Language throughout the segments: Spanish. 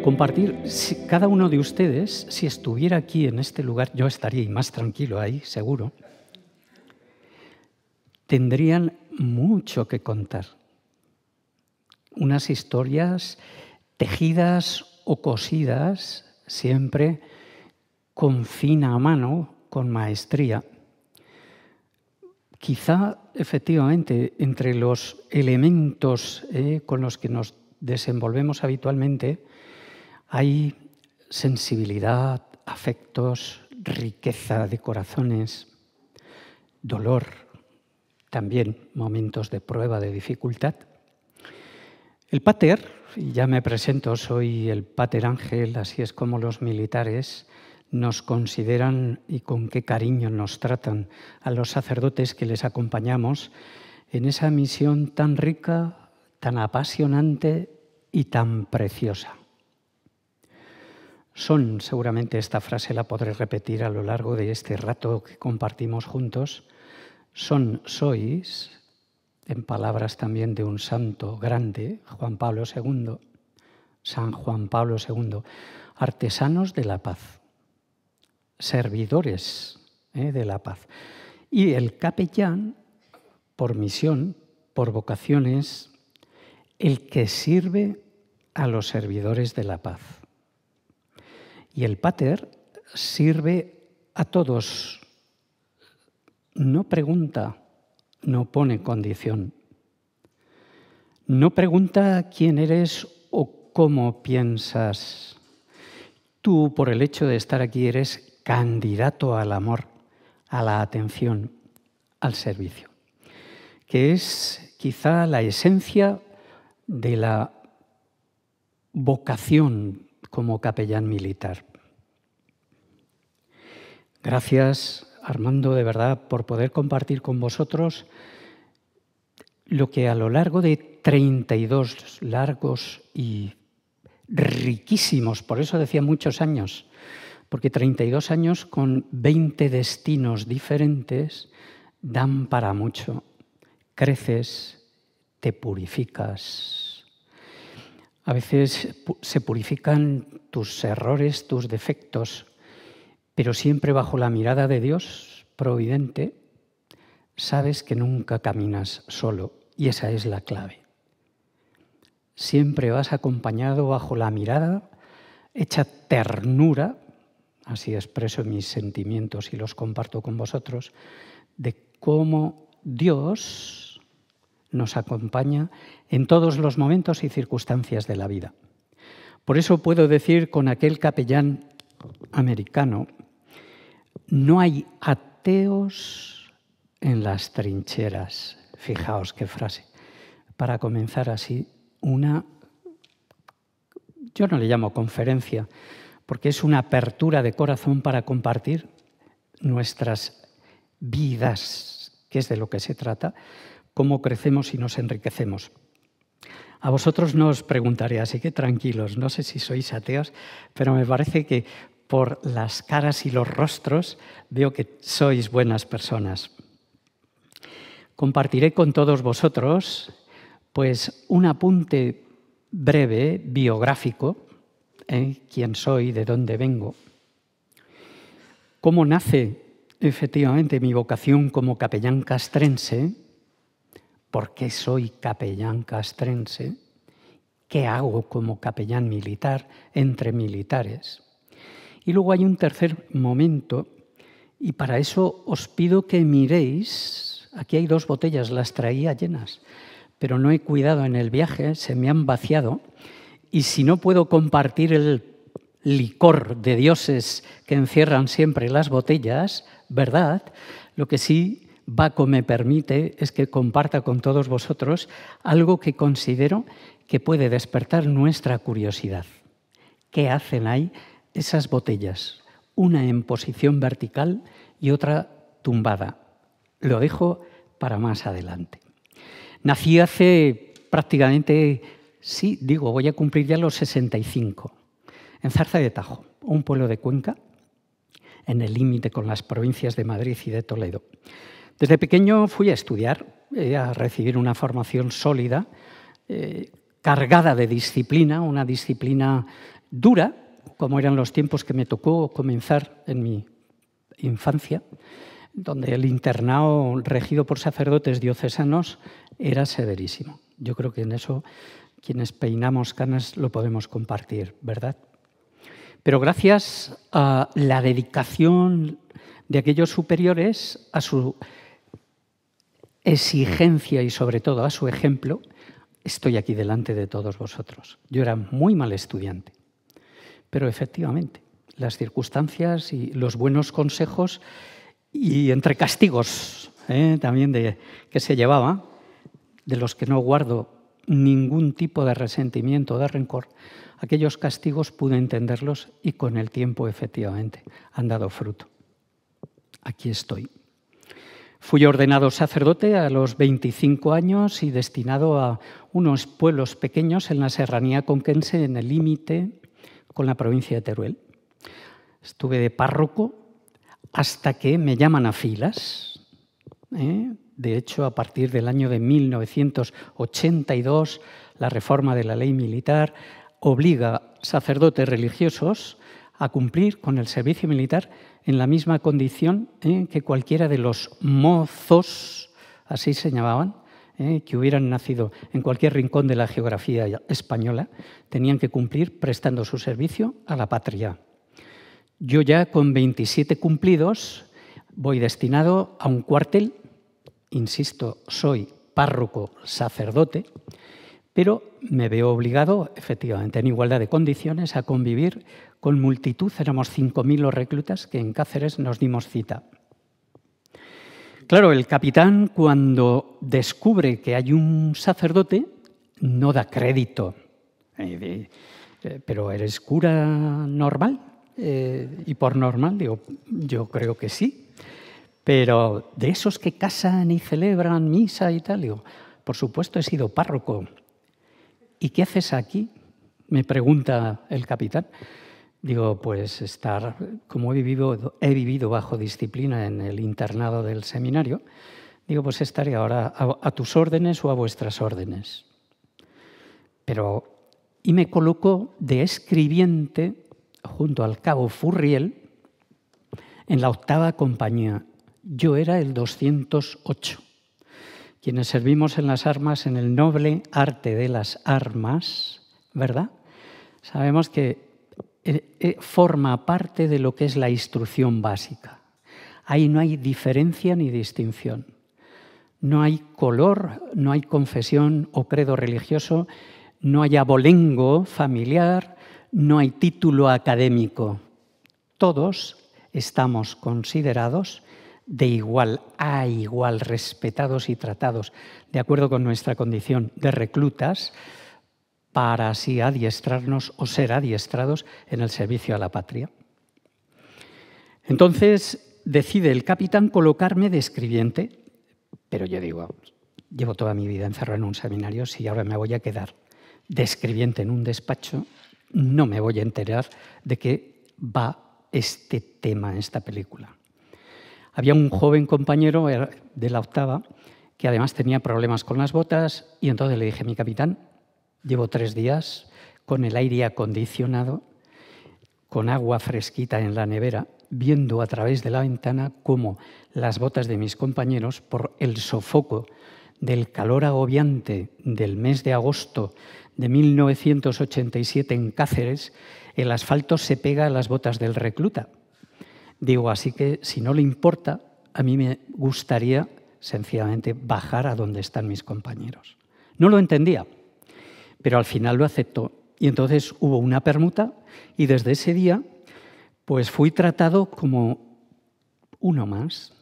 compartir, cada uno de ustedes, si estuviera aquí en este lugar, yo estaría más tranquilo ahí, seguro, tendrían mucho que contar. Unas historias tejidas o cosidas, siempre con fina mano, con maestría. Quizá, efectivamente, entre los elementos eh, con los que nos desenvolvemos habitualmente, hay sensibilidad, afectos, riqueza de corazones, dolor, también momentos de prueba, de dificultad. El pater, y ya me presento, soy el pater ángel, así es como los militares nos consideran y con qué cariño nos tratan a los sacerdotes que les acompañamos en esa misión tan rica, tan apasionante y tan preciosa son, seguramente esta frase la podré repetir a lo largo de este rato que compartimos juntos, son, sois, en palabras también de un santo grande, Juan Pablo II, San Juan Pablo II, artesanos de la paz, servidores eh, de la paz. Y el capellán, por misión, por vocaciones, el que sirve a los servidores de la paz. Y el pater sirve a todos. No pregunta, no pone condición. No pregunta quién eres o cómo piensas. Tú, por el hecho de estar aquí, eres candidato al amor, a la atención, al servicio, que es quizá la esencia de la vocación como capellán militar. Gracias, Armando, de verdad, por poder compartir con vosotros lo que a lo largo de 32 largos y riquísimos, por eso decía muchos años, porque 32 años con 20 destinos diferentes dan para mucho. Creces, te purificas, a veces se purifican tus errores, tus defectos, pero siempre bajo la mirada de Dios providente, sabes que nunca caminas solo y esa es la clave. Siempre vas acompañado bajo la mirada, hecha ternura, así expreso mis sentimientos y los comparto con vosotros, de cómo Dios nos acompaña en todos los momentos y circunstancias de la vida. Por eso puedo decir con aquel capellán americano, no hay ateos en las trincheras. Fijaos qué frase. Para comenzar así, una, yo no le llamo conferencia, porque es una apertura de corazón para compartir nuestras vidas, que es de lo que se trata, cómo crecemos y nos enriquecemos. A vosotros no os preguntaré, así que tranquilos, no sé si sois ateos, pero me parece que por las caras y los rostros veo que sois buenas personas. Compartiré con todos vosotros pues un apunte breve biográfico, ¿eh? quién soy, de dónde vengo, cómo nace efectivamente mi vocación como capellán castrense, por qué soy capellán castrense, qué hago como capellán militar entre militares. Y luego hay un tercer momento, y para eso os pido que miréis, aquí hay dos botellas, las traía llenas, pero no he cuidado en el viaje, se me han vaciado, y si no puedo compartir el licor de dioses que encierran siempre las botellas, ¿verdad? Lo que sí Baco me permite es que comparta con todos vosotros algo que considero que puede despertar nuestra curiosidad. ¿Qué hacen ahí esas botellas? Una en posición vertical y otra tumbada. Lo dejo para más adelante. Nací hace prácticamente, sí, digo, voy a cumplir ya los 65, en Zarza de Tajo, un pueblo de Cuenca, en el límite con las provincias de Madrid y de Toledo. Desde pequeño fui a estudiar, eh, a recibir una formación sólida, eh, cargada de disciplina, una disciplina dura, como eran los tiempos que me tocó comenzar en mi infancia, donde el internado regido por sacerdotes diocesanos era severísimo. Yo creo que en eso quienes peinamos canas lo podemos compartir, ¿verdad? Pero gracias a la dedicación de aquellos superiores, a su exigencia y sobre todo a su ejemplo, estoy aquí delante de todos vosotros. Yo era muy mal estudiante, pero efectivamente las circunstancias y los buenos consejos y entre castigos ¿eh? también de, que se llevaba, de los que no guardo ningún tipo de resentimiento o de rencor, aquellos castigos pude entenderlos y con el tiempo efectivamente han dado fruto. Aquí estoy. Fui ordenado sacerdote a los 25 años y destinado a unos pueblos pequeños en la serranía conquense, en el límite con la provincia de Teruel. Estuve de párroco hasta que me llaman a filas. ¿eh? De hecho, a partir del año de 1982, la reforma de la ley militar obliga sacerdotes religiosos a cumplir con el servicio militar en la misma condición ¿eh? que cualquiera de los mozos, así se llamaban, ¿eh? que hubieran nacido en cualquier rincón de la geografía española, tenían que cumplir prestando su servicio a la patria. Yo ya con 27 cumplidos voy destinado a un cuartel, insisto, soy párroco sacerdote, pero me veo obligado, efectivamente, en igualdad de condiciones, a convivir con multitud, éramos 5.000 los reclutas que en Cáceres nos dimos cita. Claro, el capitán cuando descubre que hay un sacerdote, no da crédito. Eh, eh, pero eres cura normal eh, y por normal, digo, yo creo que sí. Pero de esos que casan y celebran misa y tal, digo, por supuesto he sido párroco. ¿y qué haces aquí? Me pregunta el capitán. Digo, pues estar, como he vivido, he vivido bajo disciplina en el internado del seminario, digo, pues estaré ahora a, tus órdenes o a vuestras órdenes. Pero, y me colocó de escribiente junto al cabo Furriel en la octava compañía. Yo era el 208 quienes servimos en las armas, en el noble arte de las armas, ¿verdad? Sabemos que eh, eh, forma parte de lo que es la instrucción básica. Ahí no hay diferencia ni distinción. No hay color, no hay confesión o credo religioso, no hay abolengo familiar, no hay título académico. Todos estamos considerados de igual a igual, respetados y tratados de acuerdo con nuestra condición de reclutas, para así adiestrarnos o ser adiestrados en el servicio a la patria. Entonces decide el capitán colocarme de escribiente, pero yo digo, llevo toda mi vida encerrado en un seminario, si ahora me voy a quedar de escribiente en un despacho, no me voy a enterar de qué va este tema, esta película había un joven compañero de la octava que además tenía problemas con las botas y entonces le dije, mi capitán, llevo tres días con el aire acondicionado, con agua fresquita en la nevera, viendo a través de la ventana cómo las botas de mis compañeros, por el sofoco del calor agobiante del mes de agosto de 1987 en Cáceres, el asfalto se pega a las botas del recluta Digo, así que si no le importa, a mí me gustaría sencillamente bajar a donde están mis compañeros. No lo entendía, pero al final lo aceptó. Y entonces hubo una permuta y desde ese día pues fui tratado como uno más.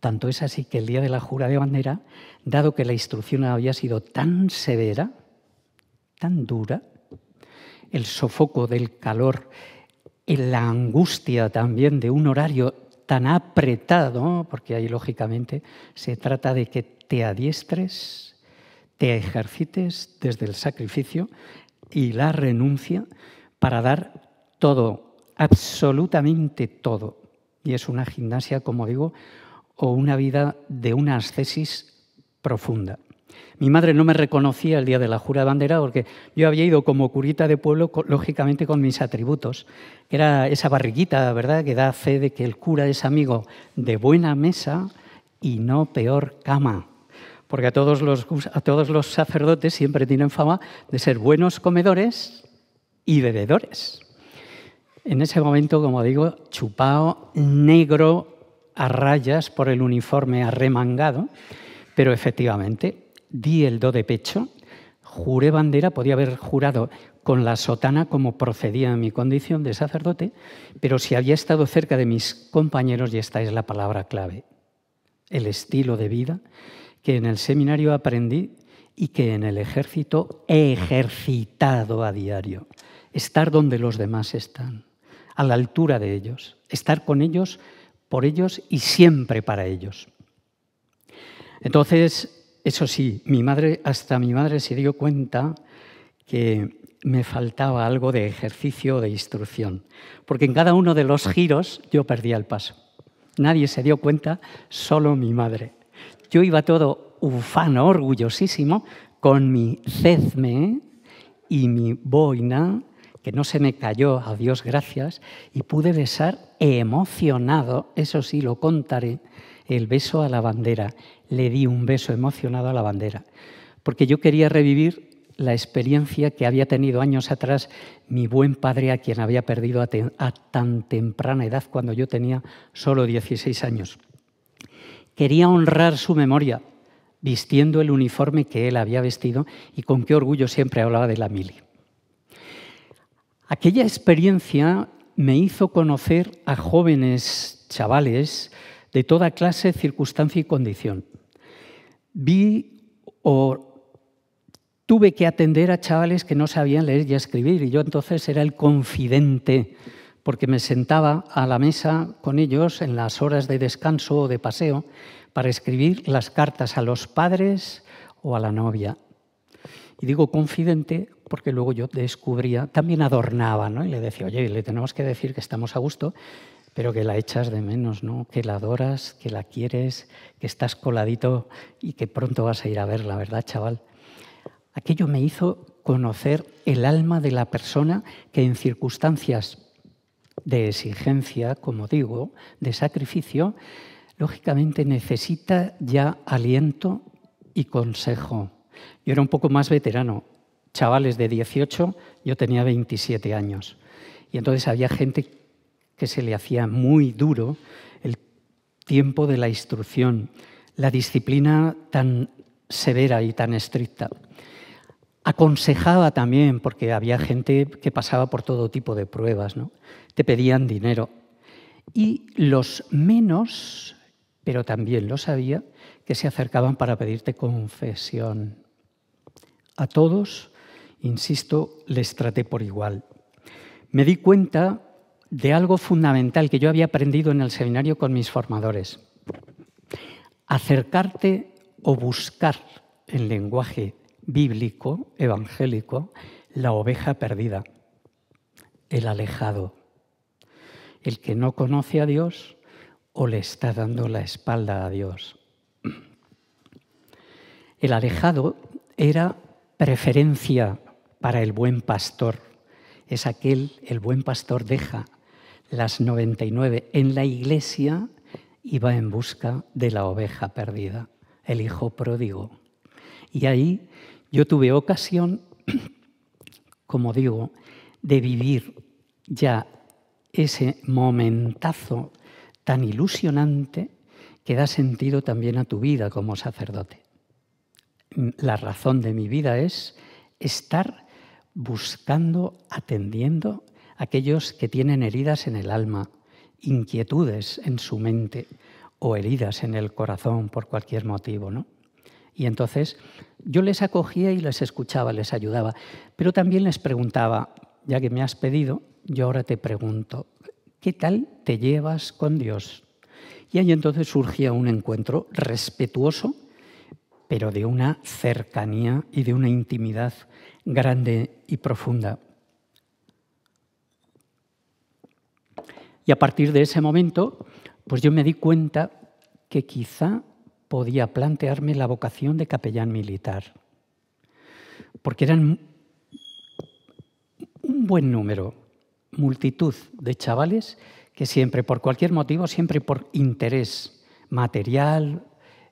Tanto es así que el día de la jura de bandera, dado que la instrucción había sido tan severa, tan dura, el sofoco del calor en la angustia también de un horario tan apretado, porque ahí lógicamente se trata de que te adiestres, te ejercites desde el sacrificio y la renuncia para dar todo, absolutamente todo. Y es una gimnasia, como digo, o una vida de una ascesis profunda. Mi madre no me reconocía el día de la jura de bandera porque yo había ido como curita de pueblo, lógicamente con mis atributos. Era esa barriguita, ¿verdad?, que da fe de que el cura es amigo de buena mesa y no peor cama. Porque a todos los, a todos los sacerdotes siempre tienen fama de ser buenos comedores y bebedores. En ese momento, como digo, chupao, negro, a rayas por el uniforme arremangado, pero efectivamente di el do de pecho, juré bandera, podía haber jurado con la sotana como procedía mi condición de sacerdote, pero si había estado cerca de mis compañeros, y esta es la palabra clave, el estilo de vida que en el seminario aprendí y que en el ejército he ejercitado a diario. Estar donde los demás están, a la altura de ellos, estar con ellos, por ellos y siempre para ellos. Entonces, eso sí, mi madre, hasta mi madre se dio cuenta que me faltaba algo de ejercicio o de instrucción, porque en cada uno de los giros yo perdía el paso. Nadie se dio cuenta, solo mi madre. Yo iba todo ufano, orgullosísimo, con mi cezme y mi boina, que no se me cayó, a Dios gracias, y pude besar emocionado, eso sí lo contaré, el beso a la bandera. Le di un beso emocionado a la bandera, porque yo quería revivir la experiencia que había tenido años atrás mi buen padre a quien había perdido a, tan temprana edad cuando yo tenía solo 16 años. Quería honrar su memoria vistiendo el uniforme que él había vestido y con qué orgullo siempre hablaba de la mili. Aquella experiencia me hizo conocer a jóvenes chavales de toda clase, circunstancia y condición. Vi o tuve que atender a chavales que no sabían leer y escribir y yo entonces era el confidente porque me sentaba a la mesa con ellos en las horas de descanso o de paseo para escribir las cartas a los padres o a la novia. Y digo confidente porque luego yo descubría, también adornaba, ¿no? Y le decía, oye, le tenemos que decir que estamos a gusto pero que la echas de menos, ¿no? que la adoras, que la quieres, que estás coladito y que pronto vas a ir a verla, ¿verdad, chaval? Aquello me hizo conocer el alma de la persona que en circunstancias de exigencia, como digo, de sacrificio, lógicamente necesita ya aliento y consejo. Yo era un poco más veterano, chavales de 18, yo tenía 27 años. Y entonces había gente que se le hacía muy duro el tiempo de la instrucción, la disciplina tan severa y tan estricta. Aconsejaba también, porque había gente que pasaba por todo tipo de pruebas, ¿no? te pedían dinero. Y los menos, pero también lo sabía, que se acercaban para pedirte confesión. A todos, insisto, les traté por igual. Me di cuenta de algo fundamental que yo había aprendido en el seminario con mis formadores. Acercarte o buscar en lenguaje bíblico, evangélico, la oveja perdida, el alejado, el que no conoce a Dios o le está dando la espalda a Dios. El alejado era preferencia para el buen pastor. Es aquel, el buen pastor deja las 99 en la iglesia iba en busca de la oveja perdida, el hijo pródigo. Y ahí yo tuve ocasión, como digo, de vivir ya ese momentazo tan ilusionante que da sentido también a tu vida como sacerdote. La razón de mi vida es estar buscando, atendiendo aquellos que tienen heridas en el alma, inquietudes en su mente o heridas en el corazón por cualquier motivo, ¿no? Y entonces yo les acogía y les escuchaba, les ayudaba, pero también les preguntaba, ya que me has pedido, yo ahora te pregunto, ¿qué tal te llevas con Dios? Y ahí entonces surgía un encuentro respetuoso, pero de una cercanía y de una intimidad grande y profunda. Y a partir de ese momento, pues yo me di cuenta que quizá podía plantearme la vocación de capellán militar, porque eran un buen número, multitud de chavales que siempre, por cualquier motivo, siempre por interés material,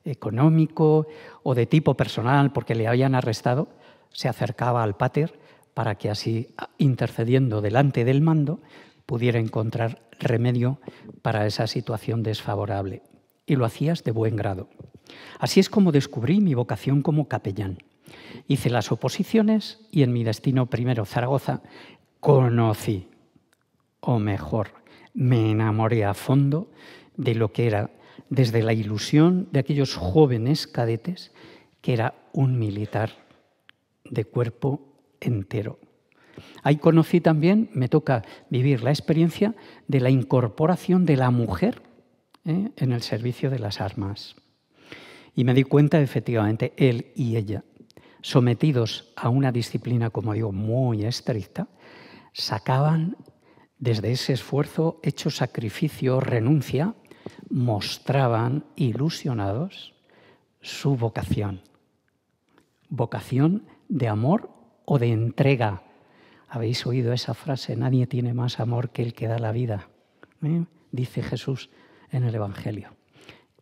económico o de tipo personal, porque le habían arrestado, se acercaba al pater para que así, intercediendo delante del mando, pudiera encontrar remedio para esa situación desfavorable. Y lo hacías de buen grado. Así es como descubrí mi vocación como capellán. Hice las oposiciones y en mi destino primero Zaragoza conocí, o mejor, me enamoré a fondo de lo que era desde la ilusión de aquellos jóvenes cadetes que era un militar de cuerpo entero. Ahí conocí también, me toca vivir la experiencia de la incorporación de la mujer ¿eh? en el servicio de las armas. Y me di cuenta, efectivamente, él y ella, sometidos a una disciplina, como digo, muy estricta, sacaban desde ese esfuerzo hecho sacrificio, renuncia, mostraban ilusionados su vocación. Vocación de amor o de entrega habéis oído esa frase, nadie tiene más amor que el que da la vida, ¿Eh? dice Jesús en el Evangelio.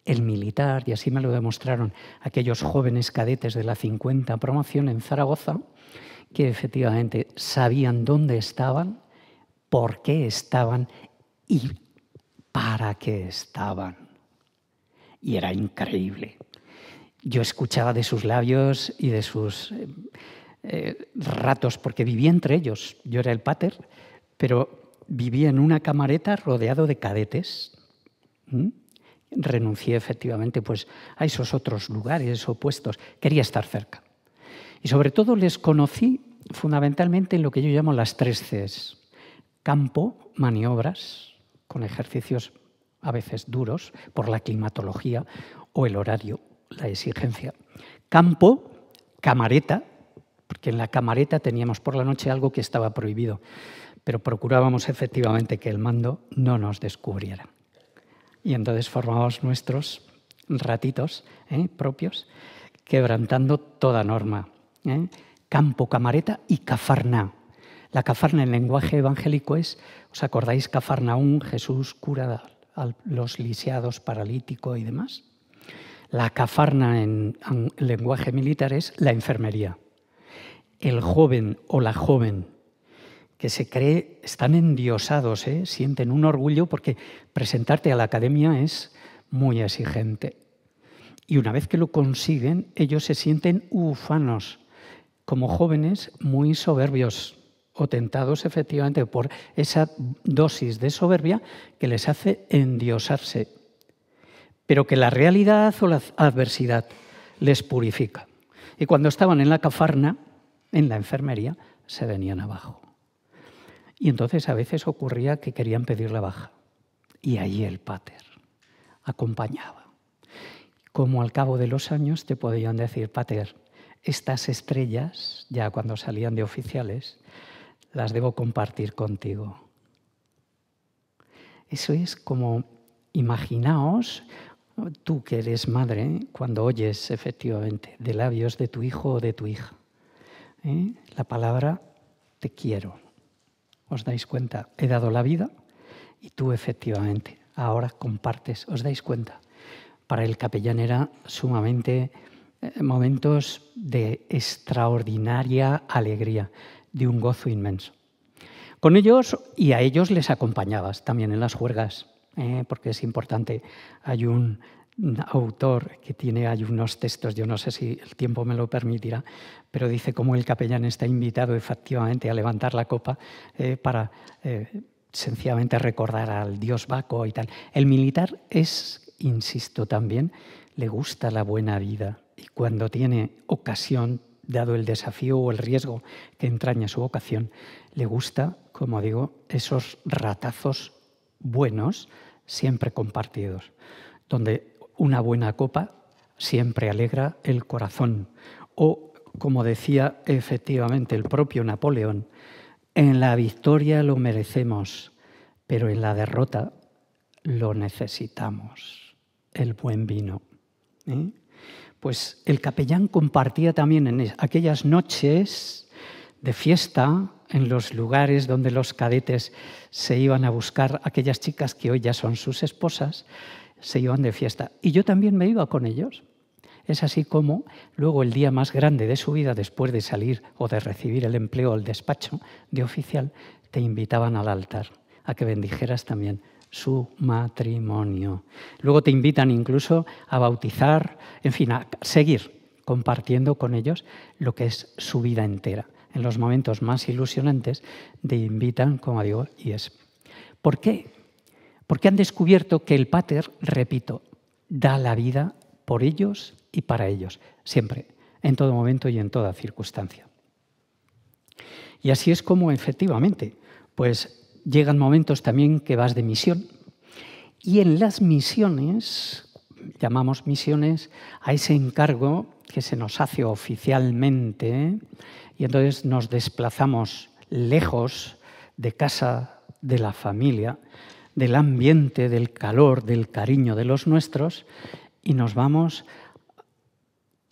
El militar, y así me lo demostraron aquellos jóvenes cadetes de la 50 promoción en Zaragoza, que efectivamente sabían dónde estaban, por qué estaban y para qué estaban. Y era increíble. Yo escuchaba de sus labios y de sus eh, eh, ratos, porque vivía entre ellos. Yo era el pater, pero vivía en una camareta rodeado de cadetes. Renuncié efectivamente pues, a esos otros lugares opuestos. Quería estar cerca. Y sobre todo les conocí fundamentalmente en lo que yo llamo las tres Cs. Campo, maniobras, con ejercicios a veces duros por la climatología o el horario, la exigencia. Campo, camareta, porque en la camareta teníamos por la noche algo que estaba prohibido, pero procurábamos efectivamente que el mando no nos descubriera. Y entonces formábamos nuestros ratitos ¿eh? propios, quebrantando toda norma. ¿eh? Campo, camareta y cafarna. La cafarna en lenguaje evangélico es, ¿os acordáis Cafarnaún, Jesús cura a los lisiados, paralítico y demás? La cafarna en lenguaje militar es la enfermería el joven o la joven que se cree, están endiosados, ¿eh? sienten un orgullo porque presentarte a la academia es muy exigente. Y una vez que lo consiguen, ellos se sienten ufanos, como jóvenes muy soberbios o tentados efectivamente por esa dosis de soberbia que les hace endiosarse, pero que la realidad o la adversidad les purifica. Y cuando estaban en la cafarna, en la enfermería se venían abajo. Y entonces a veces ocurría que querían pedir la baja. Y allí el pater acompañaba. Como al cabo de los años te podían decir, pater, estas estrellas, ya cuando salían de oficiales, las debo compartir contigo. Eso es como, imaginaos, tú que eres madre, cuando oyes efectivamente de labios de tu hijo o de tu hija, ¿eh? la palabra te quiero. ¿Os dais cuenta? He dado la vida y tú efectivamente ahora compartes. ¿Os dais cuenta? Para el capellán era sumamente eh, momentos de extraordinaria alegría, de un gozo inmenso. Con ellos y a ellos les acompañabas también en las juergas, ¿eh? porque es importante. Hay un autor que tiene hay unos textos, yo no sé si el tiempo me lo permitirá, pero dice cómo el capellán está invitado efectivamente a levantar la copa eh, para eh, sencillamente recordar al dios Baco y tal. El militar es, insisto también, le gusta la buena vida y cuando tiene ocasión, dado el desafío o el riesgo que entraña su vocación, le gusta, como digo, esos ratazos buenos, siempre compartidos, donde una buena copa siempre alegra el corazón. O, como decía efectivamente el propio Napoleón, en la victoria lo merecemos, pero en la derrota lo necesitamos, el buen vino. ¿eh? Pues el capellán compartía también en aquellas noches de fiesta, en los lugares donde los cadetes se iban a buscar aquellas chicas que hoy ya son sus esposas, se iban de fiesta. Y yo también me iba con ellos. Es así como luego el día más grande de su vida, después de salir o de recibir el empleo o el despacho de oficial, te invitaban al altar, a que bendijeras también su matrimonio. Luego te invitan incluso a bautizar, en fin, a seguir compartiendo con ellos lo que es su vida entera. En los momentos más ilusionantes te invitan, como digo, y es. ¿Por qué? porque han descubierto que el Pater, repito, da la vida por ellos y para ellos, siempre, en todo momento y en toda circunstancia. Y así es como efectivamente, pues llegan momentos también que vas de misión. Y en las misiones, llamamos misiones a ese encargo que se nos hace oficialmente, y entonces nos desplazamos lejos de casa de la familia del ambiente, del calor, del cariño de los nuestros y nos vamos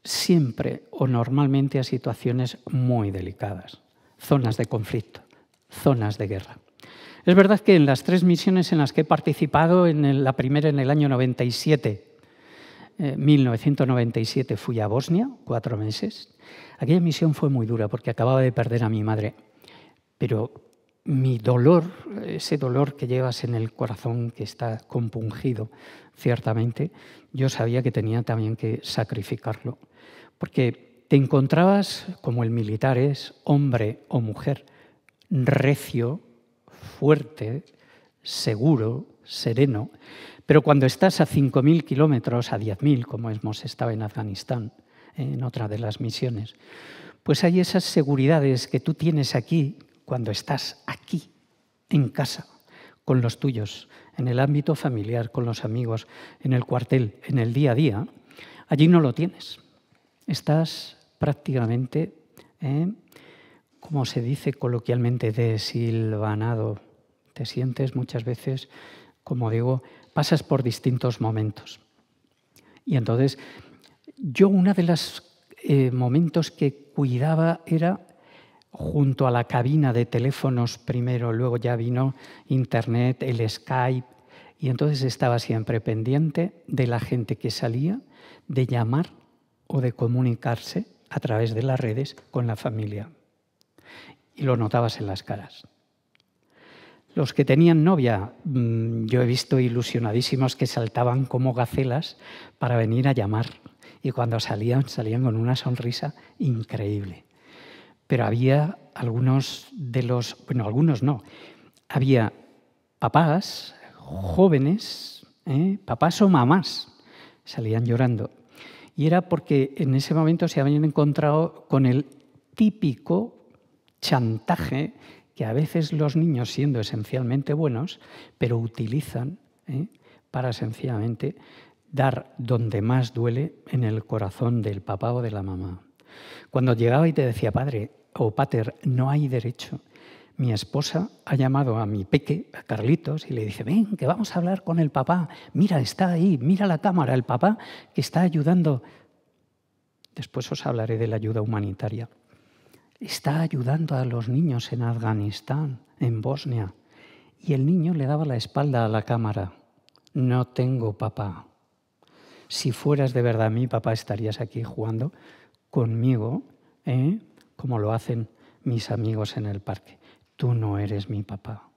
siempre o normalmente a situaciones muy delicadas, zonas de conflicto, zonas de guerra. Es verdad que en las tres misiones en las que he participado, en la primera en el año 97, 1997 eh, fui a Bosnia, cuatro meses. Aquella misión fue muy dura porque acababa de perder a mi madre, pero mi dolor, ese dolor que llevas en el corazón que está compungido, ciertamente, yo sabía que tenía también que sacrificarlo, porque te encontrabas, como el militar es, hombre o mujer, recio, fuerte, seguro, sereno, pero cuando estás a 5.000 kilómetros, a 10.000, como hemos estado en Afganistán, en otra de las misiones, pues hay esas seguridades que tú tienes aquí, cuando estás aquí, en casa, con los tuyos, en el ámbito familiar, con los amigos, en el cuartel, en el día a día, allí no lo tienes. Estás prácticamente, ¿eh? como se dice coloquialmente, desilvanado. Te sientes muchas veces, como digo, pasas por distintos momentos. Y entonces, yo una de los eh, momentos que cuidaba era junto a la cabina de teléfonos primero, luego ya vino Internet, el Skype, y entonces estaba siempre pendiente de la gente que salía, de llamar o de comunicarse a través de las redes con la familia. Y lo notabas en las caras. Los que tenían novia, mm, yo he visto ilusionadísimos que saltaban como gacelas para venir a llamar. Y cuando salían, salían con una sonrisa increíble pero había algunos de los, bueno, algunos no, había papás jóvenes, ¿eh? papás o mamás, salían llorando. Y era porque en ese momento se habían encontrado con el típico chantaje que a veces los niños, siendo esencialmente buenos, pero utilizan ¿eh? para sencillamente dar donde más duele en el corazón del papá o de la mamá. Cuando llegaba y te decía, padre, o oh, pater, no hay derecho. Mi esposa ha llamado a mi peque, a Carlitos, y le dice, ven, que vamos a hablar con el papá. Mira, está ahí, mira la cámara, el papá que está ayudando. Después os hablaré de la ayuda humanitaria. Está ayudando a los niños en Afganistán, en Bosnia. Y el niño le daba la espalda a la cámara. No tengo papá. Si fueras de verdad mi papá, estarías aquí jugando conmigo, ¿eh? como lo hacen mis amigos en el parque. Tú no eres mi papá.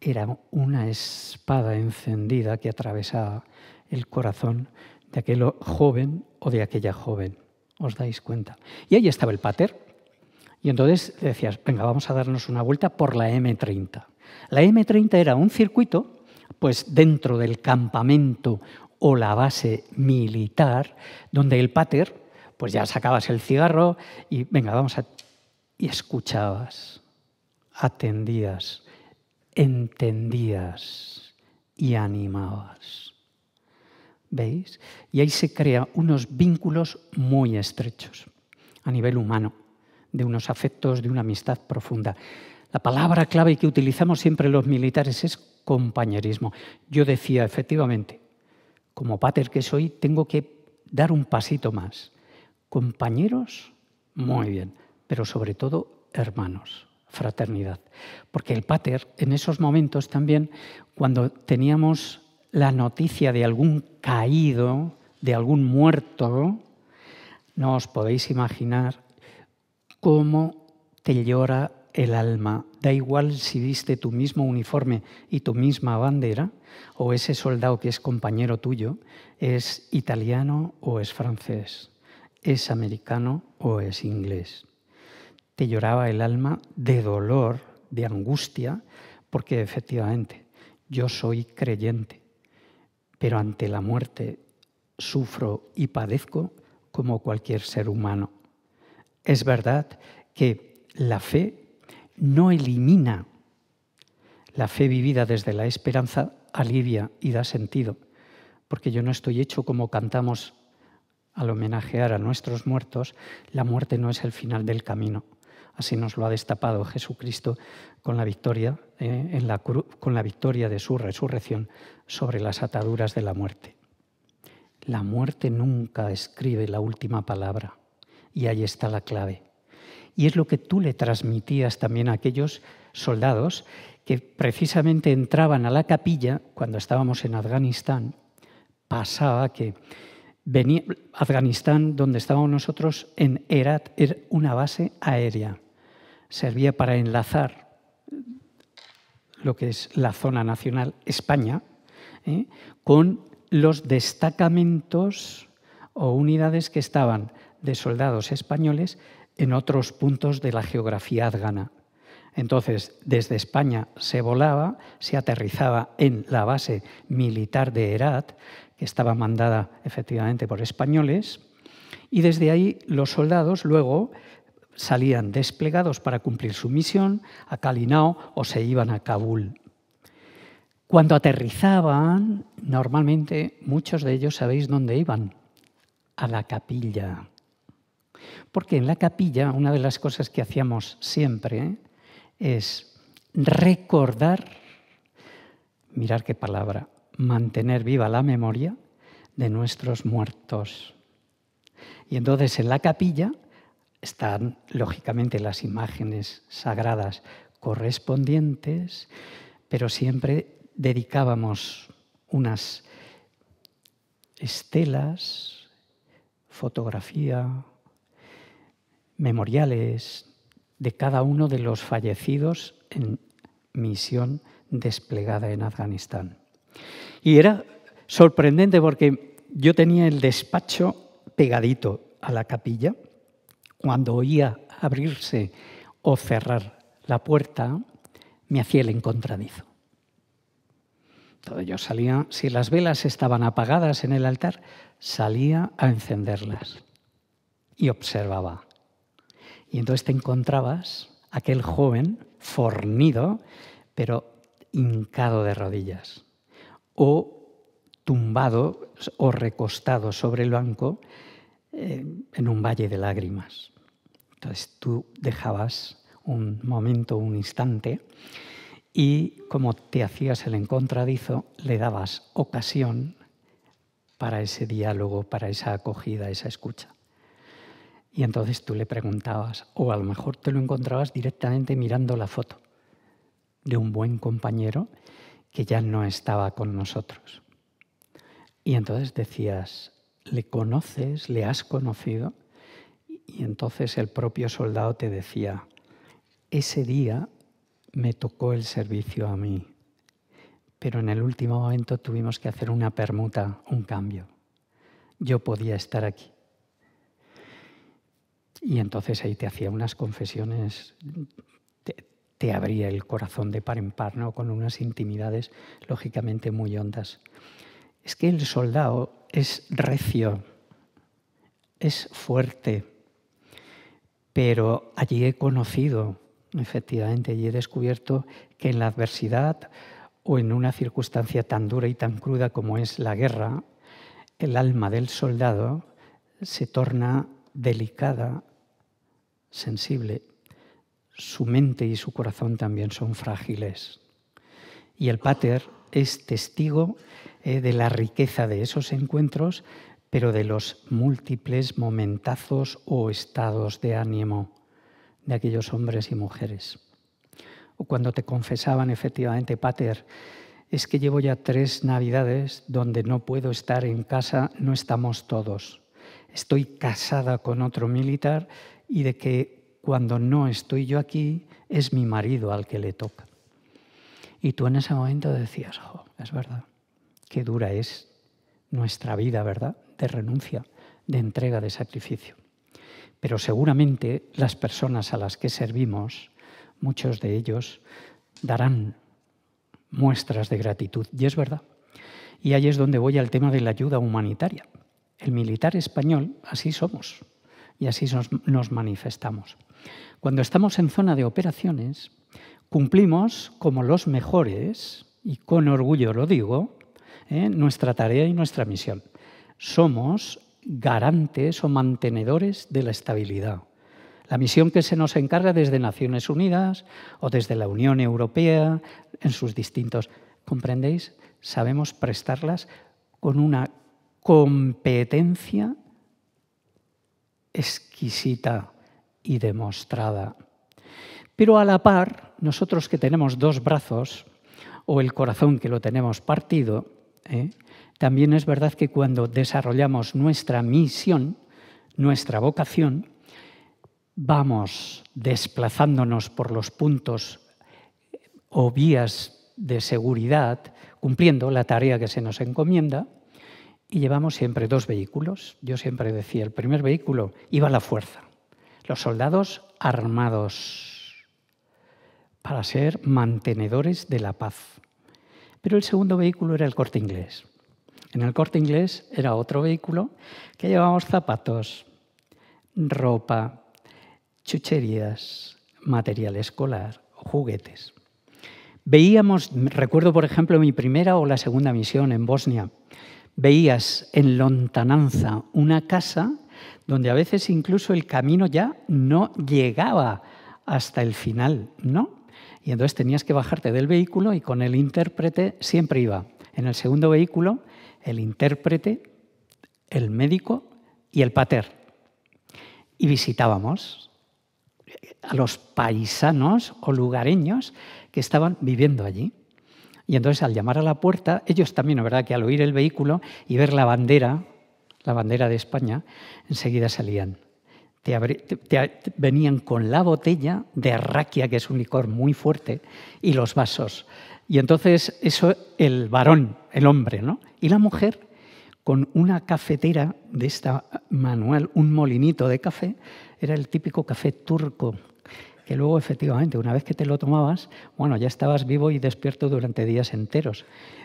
Era una espada encendida que atravesaba el corazón de aquel joven o de aquella joven. ¿Os dais cuenta? Y ahí estaba el pater. Y entonces decías, venga, vamos a darnos una vuelta por la M30. La M30 era un circuito, pues dentro del campamento o la base militar, donde el pater pues ya sacabas el cigarro y venga, vamos a... Y escuchabas, atendías, entendías y animabas. ¿Veis? Y ahí se crean unos vínculos muy estrechos a nivel humano, de unos afectos, de una amistad profunda. La palabra clave que utilizamos siempre los militares es compañerismo. Yo decía, efectivamente, como pater que soy, tengo que dar un pasito más compañeros, muy mm. bien, pero sobre todo hermanos, fraternidad. Porque el pater, en esos momentos también, cuando teníamos la noticia de algún caído, de algún muerto, no os podéis imaginar cómo te llora el alma. Da igual si viste tu mismo uniforme y tu misma bandera, o ese soldado que es compañero tuyo, es italiano o es francés es americano o es inglés. Te lloraba el alma de dolor, de angustia, porque efectivamente yo soy creyente, pero ante la muerte sufro y padezco como cualquier ser humano. Es verdad que la fe no elimina, la fe vivida desde la esperanza alivia y da sentido, porque yo no estoy hecho como cantamos al homenajear a nuestros muertos, la muerte no es el final del camino. Así nos lo ha destapado Jesucristo con la victoria, eh, en la con la victoria de su resurrección sobre las ataduras de la muerte. La muerte nunca escribe la última palabra y ahí está la clave. Y es lo que tú le transmitías también a aquellos soldados que precisamente entraban a la capilla cuando estábamos en Afganistán. Pasaba que Afganistán, donde estábamos nosotros, en Herat, era una base aérea. Servía para enlazar lo que es la zona nacional España ¿eh? con los destacamentos o unidades que estaban de soldados españoles en otros puntos de la geografía afgana. Entonces, desde España se volaba, se aterrizaba en la base militar de Herat, que estaba mandada efectivamente por españoles, y desde ahí los soldados luego salían desplegados para cumplir su misión a Calinao o se iban a Kabul. Cuando aterrizaban, normalmente muchos de ellos sabéis dónde iban, a la capilla. Porque en la capilla una de las cosas que hacíamos siempre ¿eh? es recordar, mirar qué palabra, mantener viva la memoria de nuestros muertos. Y entonces en la capilla están, lógicamente, las imágenes sagradas correspondientes, pero siempre dedicábamos unas estelas, fotografía, memoriales de cada uno de los fallecidos en misión desplegada en Afganistán. Y era sorprendente porque yo tenía el despacho pegadito a la capilla. Cuando oía abrirse o cerrar la puerta, me hacía el encontradizo. Entonces yo salía, si las velas estaban apagadas en el altar, salía a encenderlas y observaba. Y entonces te encontrabas aquel joven fornido, pero hincado de rodillas o tumbado o recostado sobre el banco eh, en un valle de lágrimas. Entonces tú dejabas un momento, un instante, y como te hacías el encontradizo, le dabas ocasión para ese diálogo, para esa acogida, esa escucha. Y entonces tú le preguntabas, o a lo mejor te lo encontrabas directamente mirando la foto de un buen compañero que ya no estaba con nosotros. Y entonces decías, ¿le conoces? ¿Le has conocido? Y entonces el propio soldado te decía, ese día me tocó el servicio a mí, pero en el último momento tuvimos que hacer una permuta, un cambio. Yo podía estar aquí. Y entonces ahí te hacía unas confesiones te abría el corazón de par en par, ¿no? con unas intimidades lógicamente muy hondas. Es que el soldado es recio, es fuerte, pero allí he conocido, efectivamente, allí he descubierto que en la adversidad o en una circunstancia tan dura y tan cruda como es la guerra, el alma del soldado se torna delicada, sensible su mente y su corazón también son frágiles. Y el Pater es testigo eh, de la riqueza de esos encuentros, pero de los múltiples momentazos o estados de ánimo de aquellos hombres y mujeres. O cuando te confesaban efectivamente, Pater, es que llevo ya tres navidades donde no puedo estar en casa, no estamos todos. Estoy casada con otro militar y de que cuando no estoy yo aquí, es mi marido al que le toca. Y tú en ese momento decías, es verdad, qué dura es nuestra vida, ¿verdad? De renuncia, de entrega, de sacrificio. Pero seguramente las personas a las que servimos, muchos de ellos, darán muestras de gratitud. Y es verdad. Y ahí es donde voy al tema de la ayuda humanitaria. El militar español, así somos y así nos manifestamos. Cuando estamos en zona de operaciones, cumplimos como los mejores, y con orgullo lo digo, ¿eh? nuestra tarea y nuestra misión. Somos garantes o mantenedores de la estabilidad. La misión que se nos encarga desde Naciones Unidas o desde la Unión Europea, en sus distintos... ¿Comprendéis? Sabemos prestarlas con una competencia exquisita y demostrada. Pero a la par, nosotros que tenemos dos brazos o el corazón que lo tenemos partido, ¿eh? también es verdad que cuando desarrollamos nuestra misión, nuestra vocación, vamos desplazándonos por los puntos o vías de seguridad, cumpliendo la tarea que se nos encomienda, y llevamos siempre dos vehículos. Yo siempre decía, el primer vehículo iba a la fuerza, los soldados armados, para ser mantenedores de la paz. Pero el segundo vehículo era el corte inglés. En el corte inglés era otro vehículo que llevábamos zapatos, ropa, chucherías, material escolar, juguetes. Veíamos, recuerdo por ejemplo mi primera o la segunda misión en Bosnia, veías en lontananza una casa donde a veces incluso el camino ya no llegaba hasta el final, ¿no? Y entonces tenías que bajarte del vehículo y con el intérprete siempre iba. En el segundo vehículo, el intérprete, el médico y el pater. Y visitábamos a los paisanos o lugareños que estaban viviendo allí. Y entonces al llamar a la puerta, ellos también, ¿verdad? Que al oír el vehículo y ver la bandera la bandera de España, enseguida salían. Te, venían con la botella de arraquia, que es un licor muy fuerte, y los vasos. Y entonces eso el varón, el hombre, ¿no? Y la mujer con una cafetera de esta manual, un molinito de café, era el típico café turco que luego efectivamente, una vez que te lo tomabas, bueno, ya estabas vivo y despierto durante días enteros,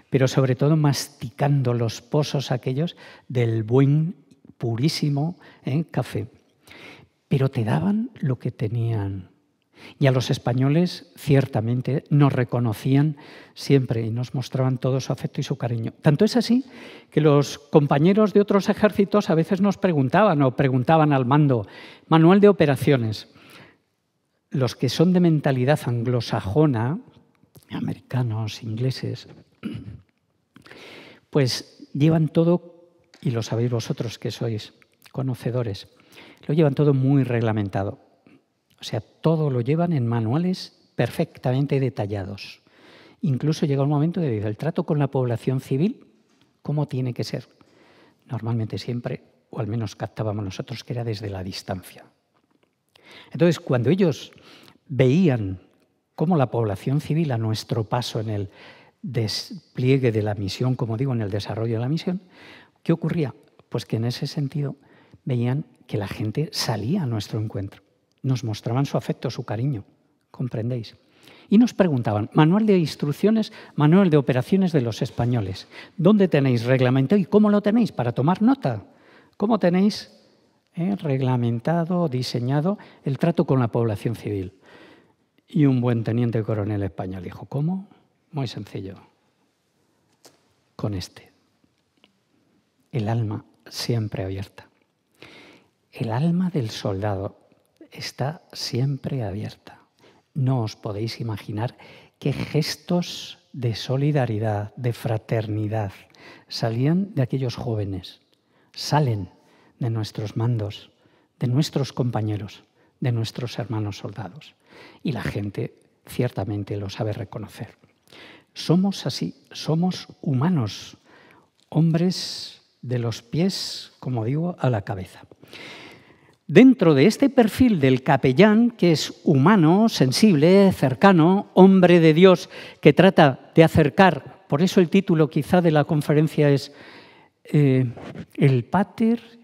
pero sobre todo masticando los pozos aquellos del buen, purísimo ¿eh? café. Pero te daban lo que tenían. Y a los españoles ciertamente nos reconocían siempre y nos mostraban todo su afecto y su cariño. Tanto es así que los compañeros de otros ejércitos a veces nos preguntaban o preguntaban al mando, manual de operaciones, los que son de mentalidad anglosajona, americanos, ingleses, pues llevan todo, y lo sabéis vosotros que sois conocedores, lo llevan todo muy reglamentado. O sea, todo lo llevan en manuales perfectamente detallados. Incluso llega un momento de decir, el trato con la población civil, ¿cómo tiene que ser? Normalmente siempre, o al menos captábamos nosotros que era desde la distancia. Entonces, cuando ellos veían cómo la población civil a nuestro paso en el despliegue de la misión, como digo, en el desarrollo de la misión, ¿qué ocurría? Pues que en ese sentido veían que la gente salía a nuestro encuentro, nos mostraban su afecto, su cariño, ¿comprendéis? Y nos preguntaban, manual de instrucciones, manual de operaciones de los españoles, ¿dónde tenéis reglamento y cómo lo tenéis para tomar nota? ¿Cómo tenéis ¿eh? reglamentado, diseñado el trato con la población civil. Y un buen teniente coronel español dijo, ¿cómo? Muy sencillo, con este. El alma siempre abierta. El alma del soldado está siempre abierta. No os podéis imaginar qué gestos de solidaridad, de fraternidad salían de aquellos jóvenes. Salen de nuestros mandos, de nuestros compañeros, de nuestros hermanos soldados. Y la gente ciertamente lo sabe reconocer. Somos así, somos humanos, hombres de los pies, como digo, a la cabeza. Dentro de este perfil del capellán, que es humano, sensible, cercano, hombre de Dios, que trata de acercar, por eso el título quizá de la conferencia es eh, El Pater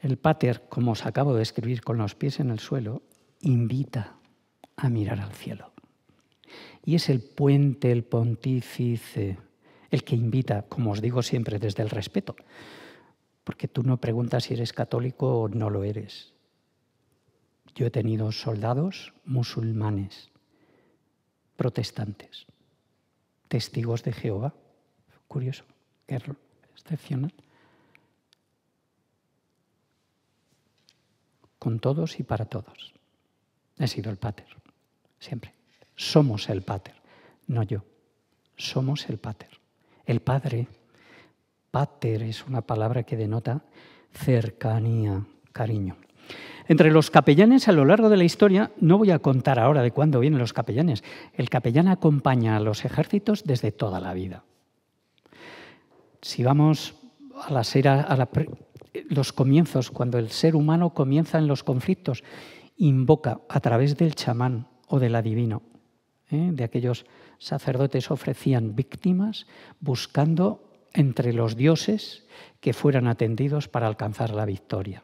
El pater, como os acabo de escribir, con los pies en el suelo, invita a mirar al cielo. Y es el puente, el pontífice, el que invita, como os digo siempre, desde el respeto. Porque tú no preguntas si eres católico o no lo eres. Yo he tenido soldados musulmanes, protestantes, testigos de Jehová. Curioso, excepcional. con todos y para todos. He sido el pater, siempre. Somos el pater, no yo. Somos el pater. El padre, pater es una palabra que denota cercanía, cariño. Entre los capellanes a lo largo de la historia, no voy a contar ahora de cuándo vienen los capellanes, el capellán acompaña a los ejércitos desde toda la vida. Si vamos a la a la los comienzos, cuando el ser humano comienza en los conflictos, invoca a través del chamán o del adivino. ¿eh? De aquellos sacerdotes ofrecían víctimas buscando entre los dioses que fueran atendidos para alcanzar la victoria.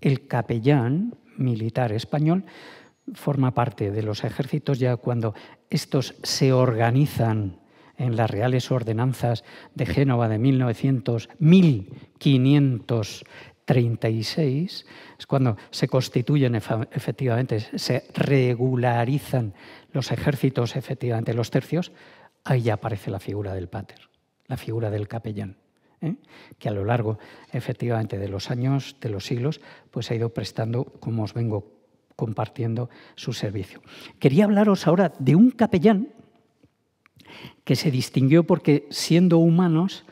El capellán militar español forma parte de los ejércitos ya cuando estos se organizan en las reales ordenanzas de Génova de 1900, 1536, es cuando se constituyen efectivamente, se regularizan los ejércitos, efectivamente, los tercios, ahí ya aparece la figura del pater, la figura del capellán. ¿eh? que a lo largo efectivamente de los años, de los siglos, pues ha ido prestando, como os vengo compartiendo, su servicio. Quería hablaros ahora de un capellán que se distinguió porque siendo humanos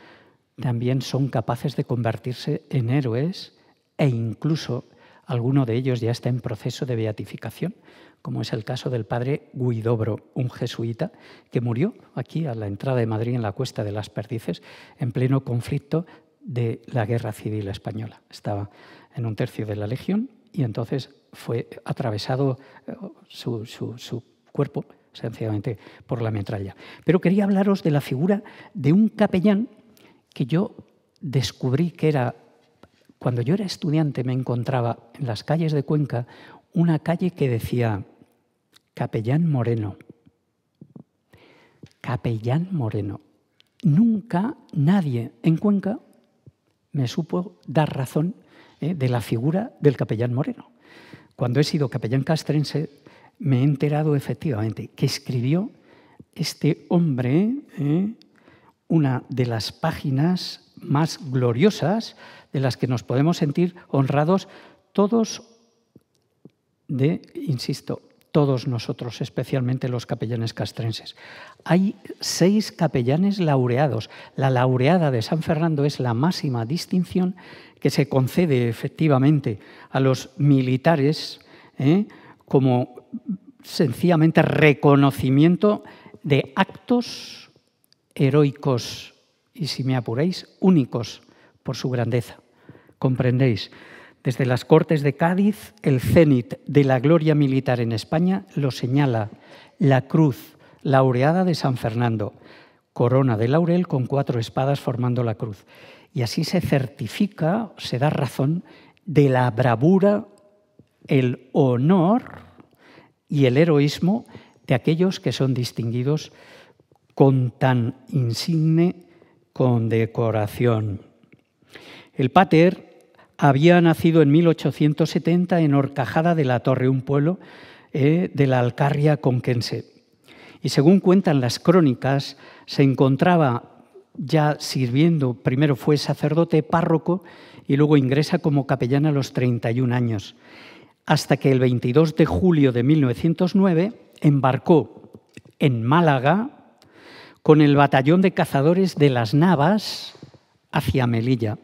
también son capaces de convertirse en héroes e incluso alguno de ellos ya está en proceso de beatificación, como es el caso del padre Guidobro, un jesuita que murió aquí a la entrada de Madrid en la Cuesta de las Perdices en pleno conflicto de la Guerra Civil Española. Estaba en un tercio de la Legión y entonces fue atravesado eh, su, su cuerpo sencillamente por la metralla. Pero quería hablaros de la figura de un capellán que yo descubrí que era, cuando yo era estudiante me encontraba en las calles de Cuenca una calle que decía capellán moreno. Capellán moreno. Nunca nadie en Cuenca me supo dar razón eh, de la figura del capellán moreno. Cuando he sido capellán castrense, me he enterado efectivamente que escribió este hombre ¿eh? una de las páginas más gloriosas de las que nos podemos sentir honrados todos de, insisto, todos nosotros, especialmente los capellanes castrenses. Hay seis capellanes laureados. La laureada de San Fernando es la máxima distinción que se concede efectivamente a los militares ¿eh? como sencillamente reconocimiento de actos heroicos y, si me apuráis, únicos por su grandeza. ¿Comprendéis? Desde las Cortes de Cádiz, el cénit de la gloria militar en España lo señala la cruz laureada de San Fernando, corona de laurel con cuatro espadas formando la cruz. Y así se certifica, se da razón de la bravura, el honor y el heroísmo de aquellos que son distinguidos con tan insigne condecoración. El pater había nacido en 1870 en Orcajada de la Torre, un pueblo eh, de la Alcarria conquense. Y según cuentan las crónicas, se encontraba ya sirviendo, primero fue sacerdote párroco y luego ingresa como capellán a los 31 años hasta que el 22 de julio de 1909 embarcó en Málaga con el batallón de cazadores de las Navas hacia Melilla.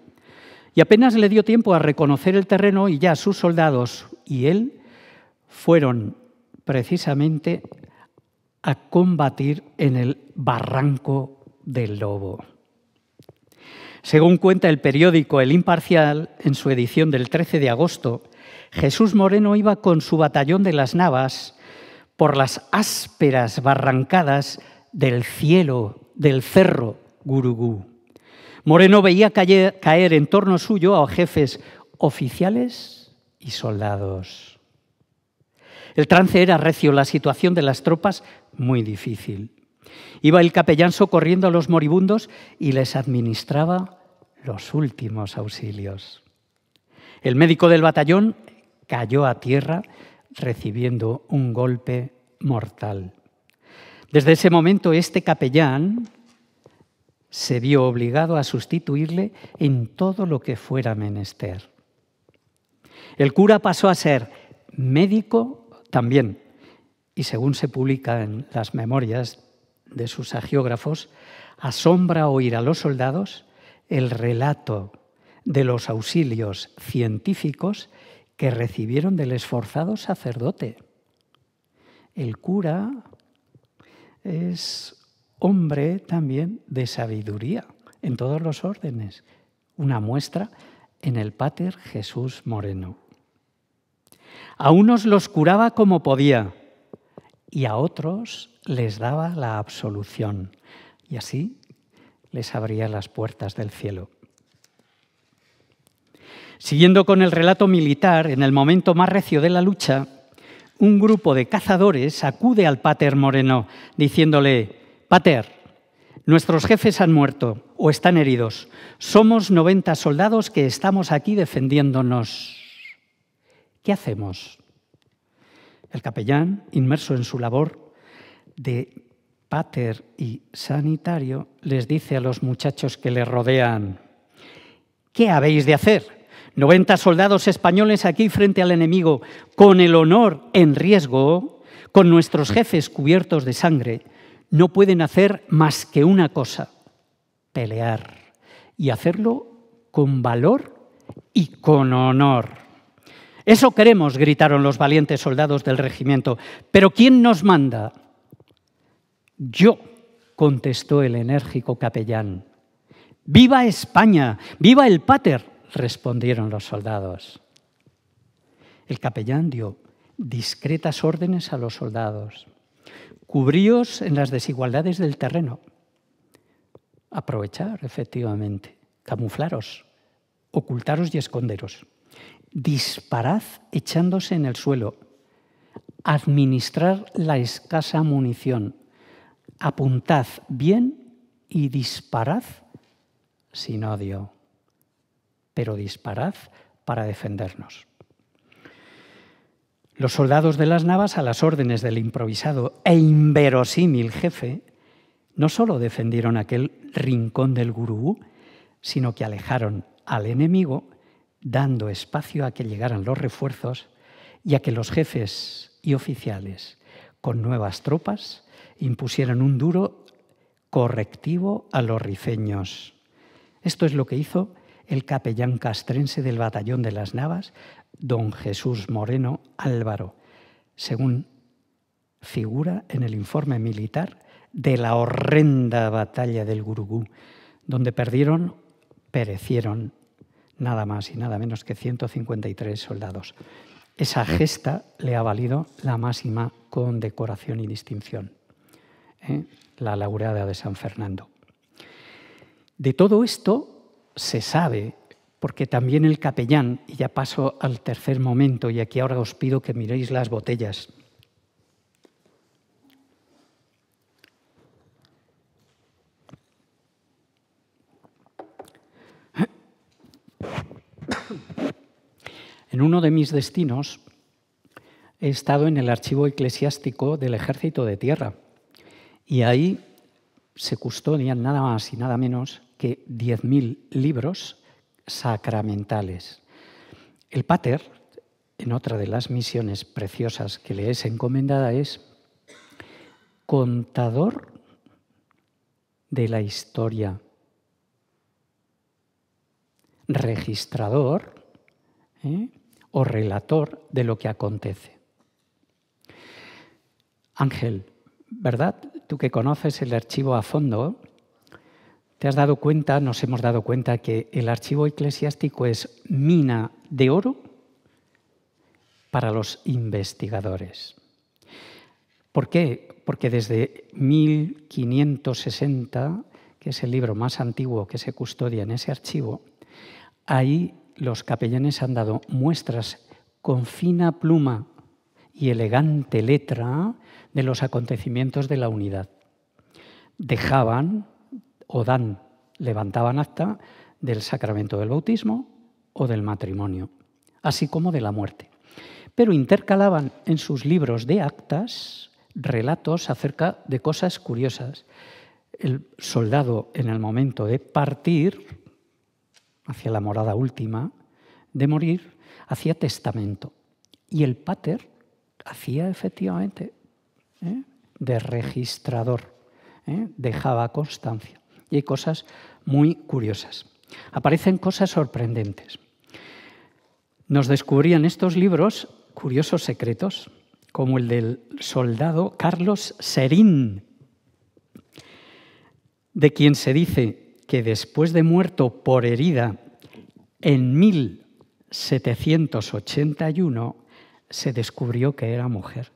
Y apenas le dio tiempo a reconocer el terreno y ya sus soldados y él fueron precisamente a combatir en el barranco del Lobo. Según cuenta el periódico El Imparcial, en su edición del 13 de agosto Jesús Moreno iba con su batallón de las Navas por las ásperas barrancadas del cielo del cerro Gurugú. Moreno veía caer en torno suyo a jefes oficiales y soldados. El trance era recio, la situación de las tropas muy difícil. Iba el capellán socorriendo a los moribundos y les administraba los últimos auxilios. El médico del batallón cayó a tierra recibiendo un golpe mortal. Desde ese momento este capellán se vio obligado a sustituirle en todo lo que fuera menester. El cura pasó a ser médico también, y según se publica en las memorias de sus agiógrafos, asombra oír a los soldados el relato de los auxilios científicos que recibieron del esforzado sacerdote. El cura es hombre también de sabiduría en todos los órdenes. Una muestra en el Pater Jesús Moreno. A unos los curaba como podía y a otros les daba la absolución y así les abría las puertas del cielo. Siguiendo con el relato militar, en el momento más recio de la lucha, un grupo de cazadores acude al Pater Moreno diciéndole, Pater, nuestros jefes han muerto o están heridos. Somos 90 soldados que estamos aquí defendiéndonos. ¿Qué hacemos? El capellán, inmerso en su labor de pater y sanitario, les dice a los muchachos que le rodean, ¿qué habéis de hacer? 90 soldados españoles aquí frente al enemigo, con el honor en riesgo, con nuestros jefes cubiertos de sangre, no pueden hacer más que una cosa, pelear, y hacerlo con valor y con honor. Eso queremos, gritaron los valientes soldados del regimiento. Pero ¿quién nos manda? Yo, contestó el enérgico capellán. Viva España, viva el pater, respondieron los soldados. El capellán dio discretas órdenes a los soldados. Cubríos en las desigualdades del terreno. Aprovechar, efectivamente. Camuflaros, ocultaros y esconderos. Disparad echándose en el suelo. Administrar la escasa munición. Apuntad bien y disparad sin odio pero disparad para defendernos. Los soldados de las navas, a las órdenes del improvisado e inverosímil jefe, no solo defendieron aquel rincón del gurú, sino que alejaron al enemigo, dando espacio a que llegaran los refuerzos y a que los jefes y oficiales con nuevas tropas impusieran un duro correctivo a los rifeños. Esto es lo que hizo el capellán castrense del batallón de las Navas, don Jesús Moreno Álvaro, según figura en el informe militar de la horrenda batalla del Gurugú, donde perdieron, perecieron nada más y nada menos que 153 soldados. Esa gesta le ha valido la máxima condecoración y distinción, ¿eh? la laureada de San Fernando. De todo esto se sabe, porque también el capellán, y ya paso al tercer momento, y aquí ahora os pido que miréis las botellas. En uno de mis destinos he estado en el archivo eclesiástico del Ejército de Tierra y ahí se custodian nada más y nada menos que 10.000 libros sacramentales. El Pater, en otra de las misiones preciosas que le es encomendada, es contador de la historia, registrador ¿eh? o relator de lo que acontece. Ángel, ¿verdad? Tú que conoces el archivo a fondo, te has dado cuenta, nos hemos dado cuenta que el archivo eclesiástico es mina de oro para los investigadores. ¿Por qué? Porque desde 1560, que es el libro más antiguo que se custodia en ese archivo, ahí los capellanes han dado muestras con fina pluma y elegante letra de los acontecimientos de la unidad. Dejaban o dan, levantaban acta del sacramento del bautismo o del matrimonio, así como de la muerte. Pero intercalaban en sus libros de actas relatos acerca de cosas curiosas. El soldado en el momento de partir hacia la morada última, de morir, hacía testamento. Y el pater hacía efectivamente ¿eh? de registrador, ¿eh? dejaba constancia y hay cosas muy curiosas. Aparecen cosas sorprendentes. Nos descubrían estos libros curiosos secretos, como el del soldado Carlos Serín, de quien se dice que después de muerto por herida en 1781 se descubrió que era mujer.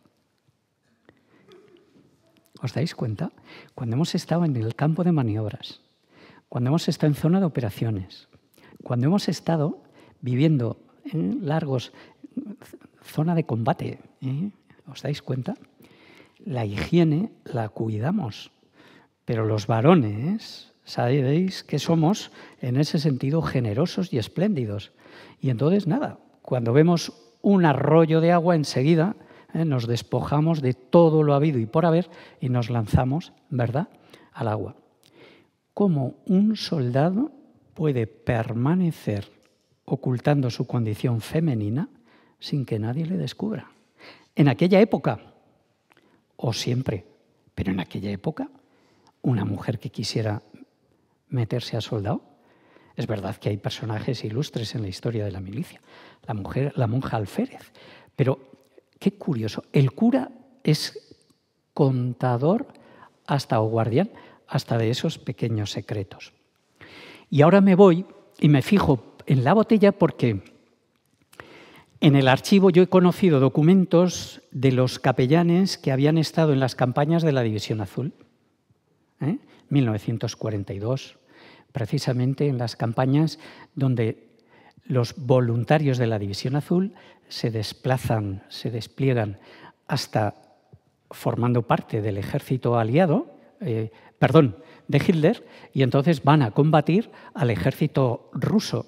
¿Os dais cuenta? Cuando hemos estado en el campo de maniobras, cuando hemos estado en zona de operaciones, cuando hemos estado viviendo en largos eh, zona de combate, ¿eh? ¿os dais cuenta? La higiene la cuidamos, pero los varones sabéis que somos en ese sentido generosos y espléndidos. Y entonces nada, cuando vemos un arroyo de agua enseguida ¿eh? nos despojamos de todo lo habido y por haber y nos lanzamos, ¿verdad?, al agua. ¿Cómo un soldado puede permanecer ocultando su condición femenina sin que nadie le descubra? En aquella época, o siempre, pero en aquella época, una mujer que quisiera meterse a soldado. Es verdad que hay personajes ilustres en la historia de la milicia, la mujer, la monja Alférez, pero Qué curioso. El cura es contador hasta o guardián, hasta de esos pequeños secretos. Y ahora me voy y me fijo en la botella porque en el archivo yo he conocido documentos de los capellanes que habían estado en las campañas de la División Azul, 1942, ¿eh? precisamente en las campañas donde los voluntarios de la División Azul se desplazan, se despliegan hasta formando parte del ejército aliado, eh, perdón, de Hitler, y entonces van a combatir al ejército ruso.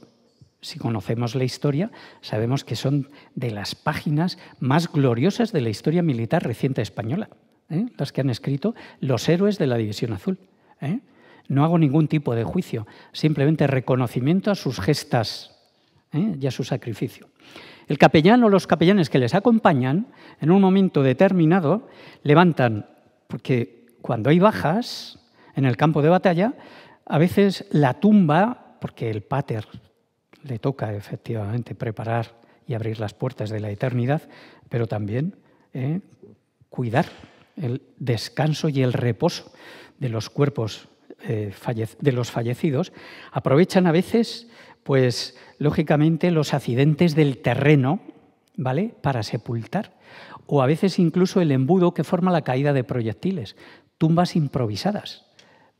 Si conocemos la historia, sabemos que son de las páginas más gloriosas de la historia militar reciente española, ¿eh? las que han escrito los héroes de la División Azul. ¿eh? No hago ningún tipo de juicio, simplemente reconocimiento a sus gestas ¿eh? Ya su sacrificio. El capellán o los capellanes que les acompañan, en un momento determinado, levantan, porque cuando hay bajas en el campo de batalla, a veces la tumba, porque el pater le toca efectivamente preparar y abrir las puertas de la eternidad, pero también ¿eh? cuidar el descanso y el reposo de los cuerpos eh, de los fallecidos, aprovechan a veces pues lógicamente los accidentes del terreno, ¿vale? Para sepultar. O a veces incluso el embudo que forma la caída de proyectiles. Tumbas improvisadas.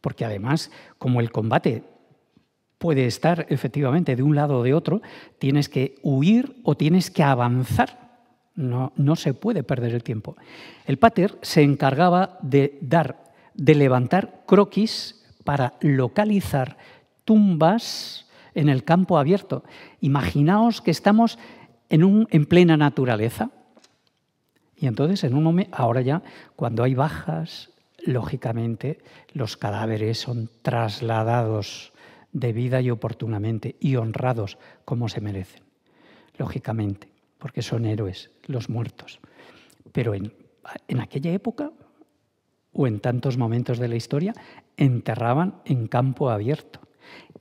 Porque además, como el combate puede estar efectivamente de un lado o de otro, tienes que huir o tienes que avanzar. No, no se puede perder el tiempo. El pater se encargaba de dar, de levantar croquis para localizar tumbas en el campo abierto. Imaginaos que estamos en, un, en plena naturaleza. Y entonces, en un momento, ahora ya, cuando hay bajas, lógicamente los cadáveres son trasladados vida y oportunamente y honrados como se merecen. Lógicamente, porque son héroes los muertos. Pero en aquella época o en tantos momentos de la historia enterraban en campo abierto.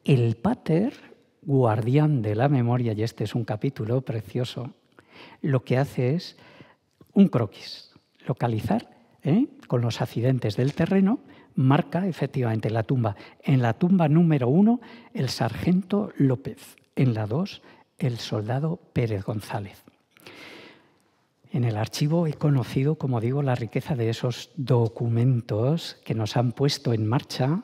El pater, guardián de la memoria, y este es un capítulo precioso, lo que hace es un croquis, localizar ¿eh? con los accidentes del terreno, marca efectivamente la tumba. En la tumba número uno, el sargento López. En la dos, el soldado Pérez González. En el archivo he conocido, como digo, la riqueza de esos documentos que nos han puesto en marcha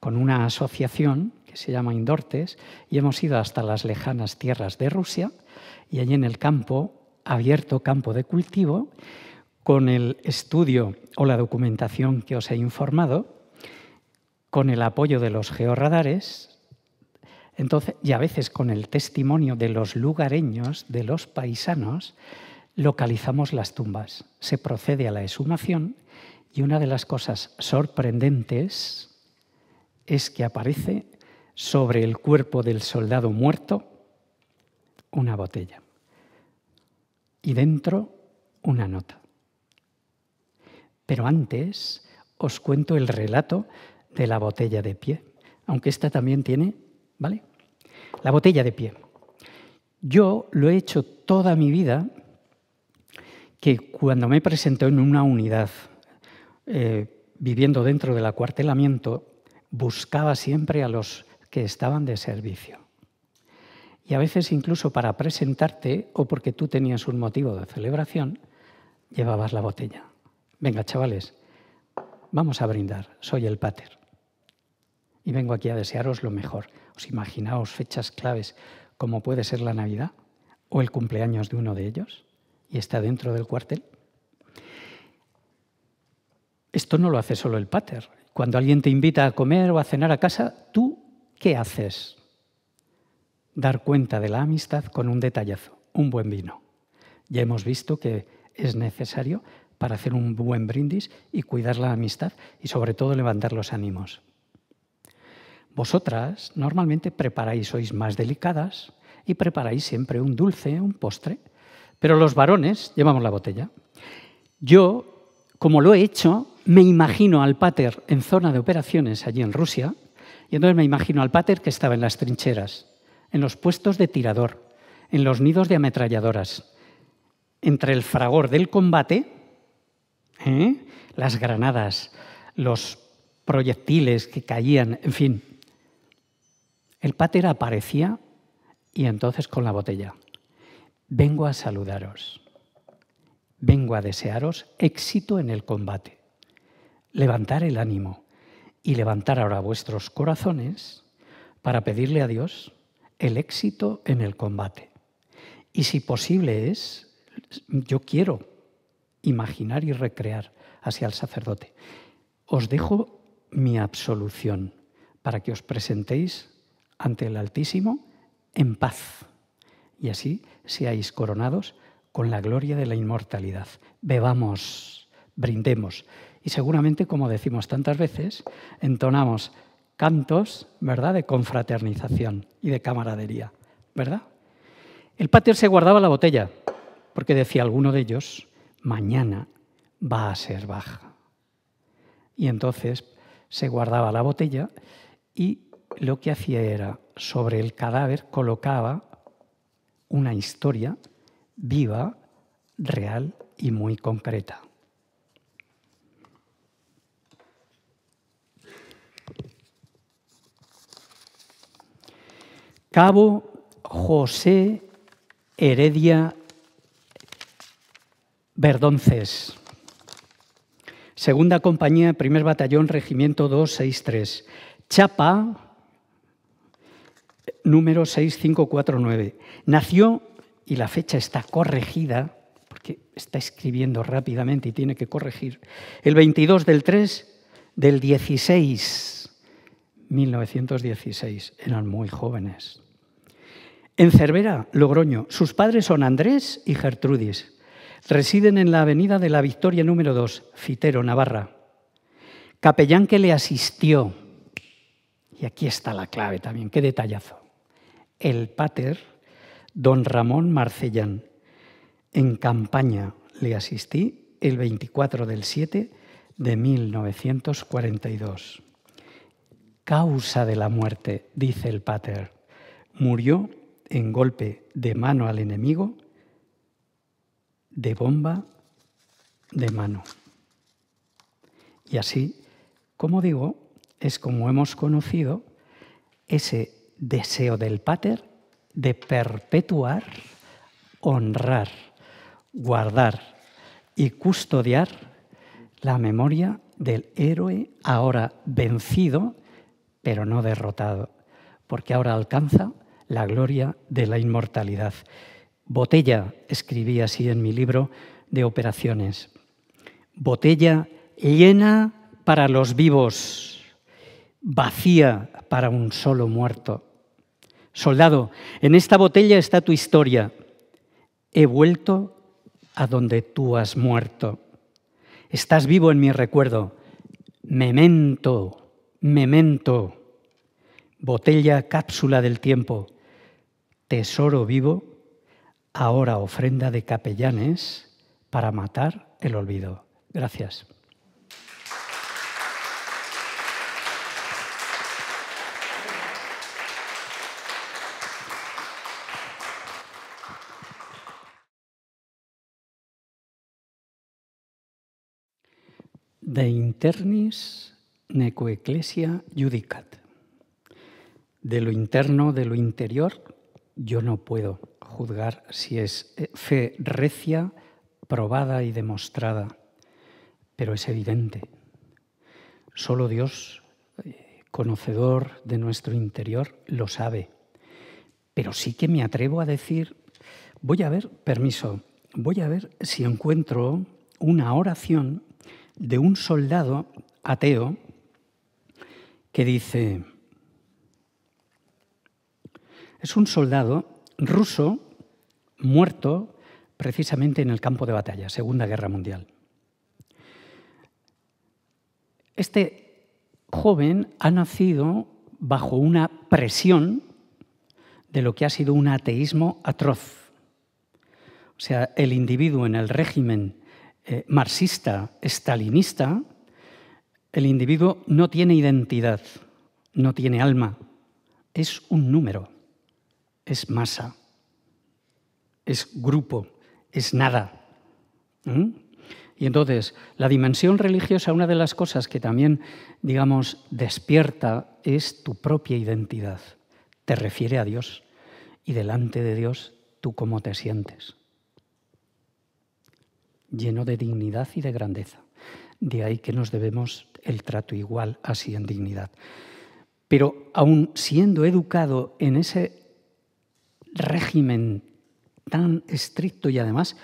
con una asociación que se llama Indortes, y hemos ido hasta las lejanas tierras de Rusia, y allí en el campo, abierto campo de cultivo, con el estudio o la documentación que os he informado, con el apoyo de los georradares, entonces, y a veces con el testimonio de los lugareños, de los paisanos, localizamos las tumbas. Se procede a la exhumación y una de las cosas sorprendentes es que aparece sobre el cuerpo del soldado muerto una botella y dentro una nota. Pero antes os cuento el relato de la botella de pie, aunque esta también tiene, ¿vale? La botella de pie. Yo lo he hecho toda mi vida que cuando me presentó en una unidad eh, viviendo dentro del acuartelamiento, buscaba siempre a los que estaban de servicio. Y a veces incluso para presentarte o porque tú tenías un motivo de celebración, llevabas la botella. Venga, chavales, vamos a brindar, soy el pater. Y vengo aquí a desearos lo mejor. ¿Os imaginaos fechas claves como puede ser la Navidad o el cumpleaños de uno de ellos? Y está dentro del cuartel. Esto no lo hace solo el pater. Cuando alguien te invita a comer o a cenar a casa, tú ¿Qué haces? Dar cuenta de la amistad con un detallazo, un buen vino. Ya hemos visto que es necesario para hacer un buen brindis y cuidar la amistad y sobre todo levantar los ánimos. Vosotras normalmente preparáis, sois más delicadas y preparáis siempre un dulce, un postre, pero los varones llevamos la botella. Yo, como lo he hecho, me imagino al pater en zona de operaciones allí en Rusia, y entonces me imagino al pater que estaba en las trincheras, en los puestos de tirador, en los nidos de ametralladoras, entre el fragor del combate, ¿eh? las granadas, los proyectiles que caían, en fin. El pater aparecía y entonces con la botella. Vengo a saludaros. Vengo a desearos éxito en el combate. Levantar el ánimo y levantar ahora vuestros corazones para pedirle a Dios el éxito en el combate. Y si posible es, yo quiero imaginar y recrear hacia el sacerdote. Os dejo mi absolución para que os presentéis ante el Altísimo en paz y así seáis coronados con la gloria de la inmortalidad. Bebamos, brindemos. Y seguramente, como decimos tantas veces, entonamos cantos, ¿verdad?, de confraternización y de camaradería, ¿verdad? El pater se guardaba la botella, porque decía alguno de ellos, mañana va a ser baja. Y entonces se guardaba la botella y lo que hacía era, sobre el cadáver colocaba una historia viva, real y muy concreta. Cabo José Heredia Verdonces. Segunda compañía, primer batallón, regimiento 263. Chapa, número 6549. Nació, y la fecha está corregida, porque está escribiendo rápidamente y tiene que corregir, el 22 del 3 del 16. 1916. Eran muy jóvenes. En Cervera, Logroño, sus padres son Andrés y Gertrudis. Residen en la Avenida de la Victoria número 2, Fitero, Navarra. Capellán que le asistió, y aquí está la clave también, qué detallazo, el pater, don Ramón Marcellán. En campaña le asistí el 24 del 7 de 1942 causa de la muerte, dice el Pater. Murió en golpe de mano al enemigo, de bomba de mano. Y así, como digo, es como hemos conocido ese deseo del Pater de perpetuar, honrar, guardar y custodiar la memoria del héroe ahora vencido pero no derrotado, porque ahora alcanza la gloria de la inmortalidad. Botella, escribí así en mi libro de operaciones, botella llena para los vivos, vacía para un solo muerto. Soldado, en esta botella está tu historia. He vuelto a donde tú has muerto. Estás vivo en mi recuerdo. Memento memento, botella cápsula del tiempo, tesoro vivo, ahora ofrenda de capellanes para matar el olvido. Gracias. De internis Neco Ecclesia Judicat. De lo interno, de lo interior, yo no puedo juzgar si es eh, fe recia, probada y demostrada, pero es evidente. Solo Dios, eh, conocedor de nuestro interior, lo sabe. Pero sí que me atrevo a decir, voy a ver, permiso, voy a ver si encuentro una oración de un soldado ateo que dice, es un soldado ruso muerto precisamente en el campo de batalla, Segunda Guerra Mundial. Este joven ha nacido bajo una presión de lo que ha sido un ateísmo atroz. O sea, el individuo en el régimen eh, marxista-estalinista el individuo no tiene identidad, no tiene alma, es un número, es masa, es grupo, es nada. Y entonces, la dimensión religiosa, una de las cosas que también, digamos, despierta es tu propia identidad. Te refiere a Dios y delante de Dios tú cómo te sientes. Lleno de dignidad y de grandeza. De ahí que nos debemos el trato igual así en dignidad. Pero aun siendo educado en ese régimen tan estricto y además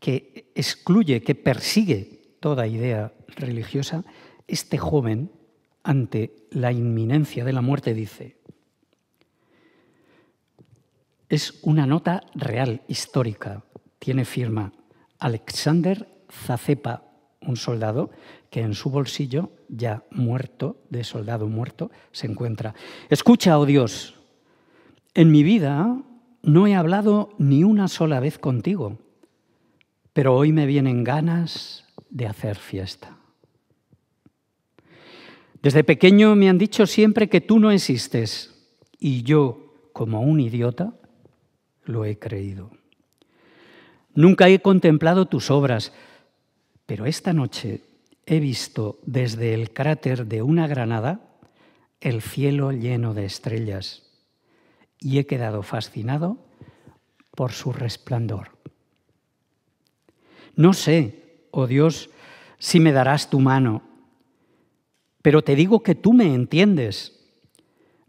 que excluye, que persigue toda idea religiosa, este joven, ante la inminencia de la muerte, dice, es una nota real, histórica, tiene firma Alexander Zazepa, un soldado que en su bolsillo, ya muerto, de soldado muerto, se encuentra. Escucha, oh Dios, en mi vida no he hablado ni una sola vez contigo, pero hoy me vienen ganas de hacer fiesta. Desde pequeño me han dicho siempre que tú no existes y yo, como un idiota, lo he creído. Nunca he contemplado tus obras, pero esta noche he visto desde el cráter de una granada el cielo lleno de estrellas y he quedado fascinado por su resplandor. No sé, oh Dios, si me darás tu mano, pero te digo que tú me entiendes.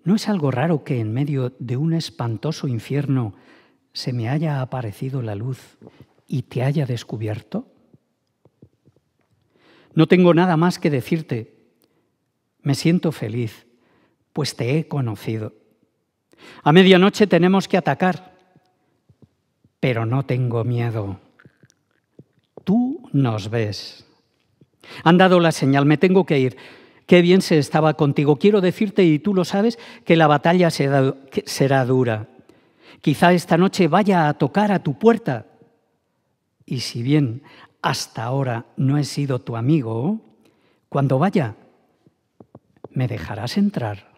¿No es algo raro que en medio de un espantoso infierno se me haya aparecido la luz y te haya descubierto? No tengo nada más que decirte. Me siento feliz, pues te he conocido. A medianoche tenemos que atacar, pero no tengo miedo. Tú nos ves. Han dado la señal, me tengo que ir. Qué bien se estaba contigo. Quiero decirte, y tú lo sabes, que la batalla será, será dura. Quizá esta noche vaya a tocar a tu puerta. Y si bien hasta ahora no he sido tu amigo, cuando vaya, ¿me dejarás entrar?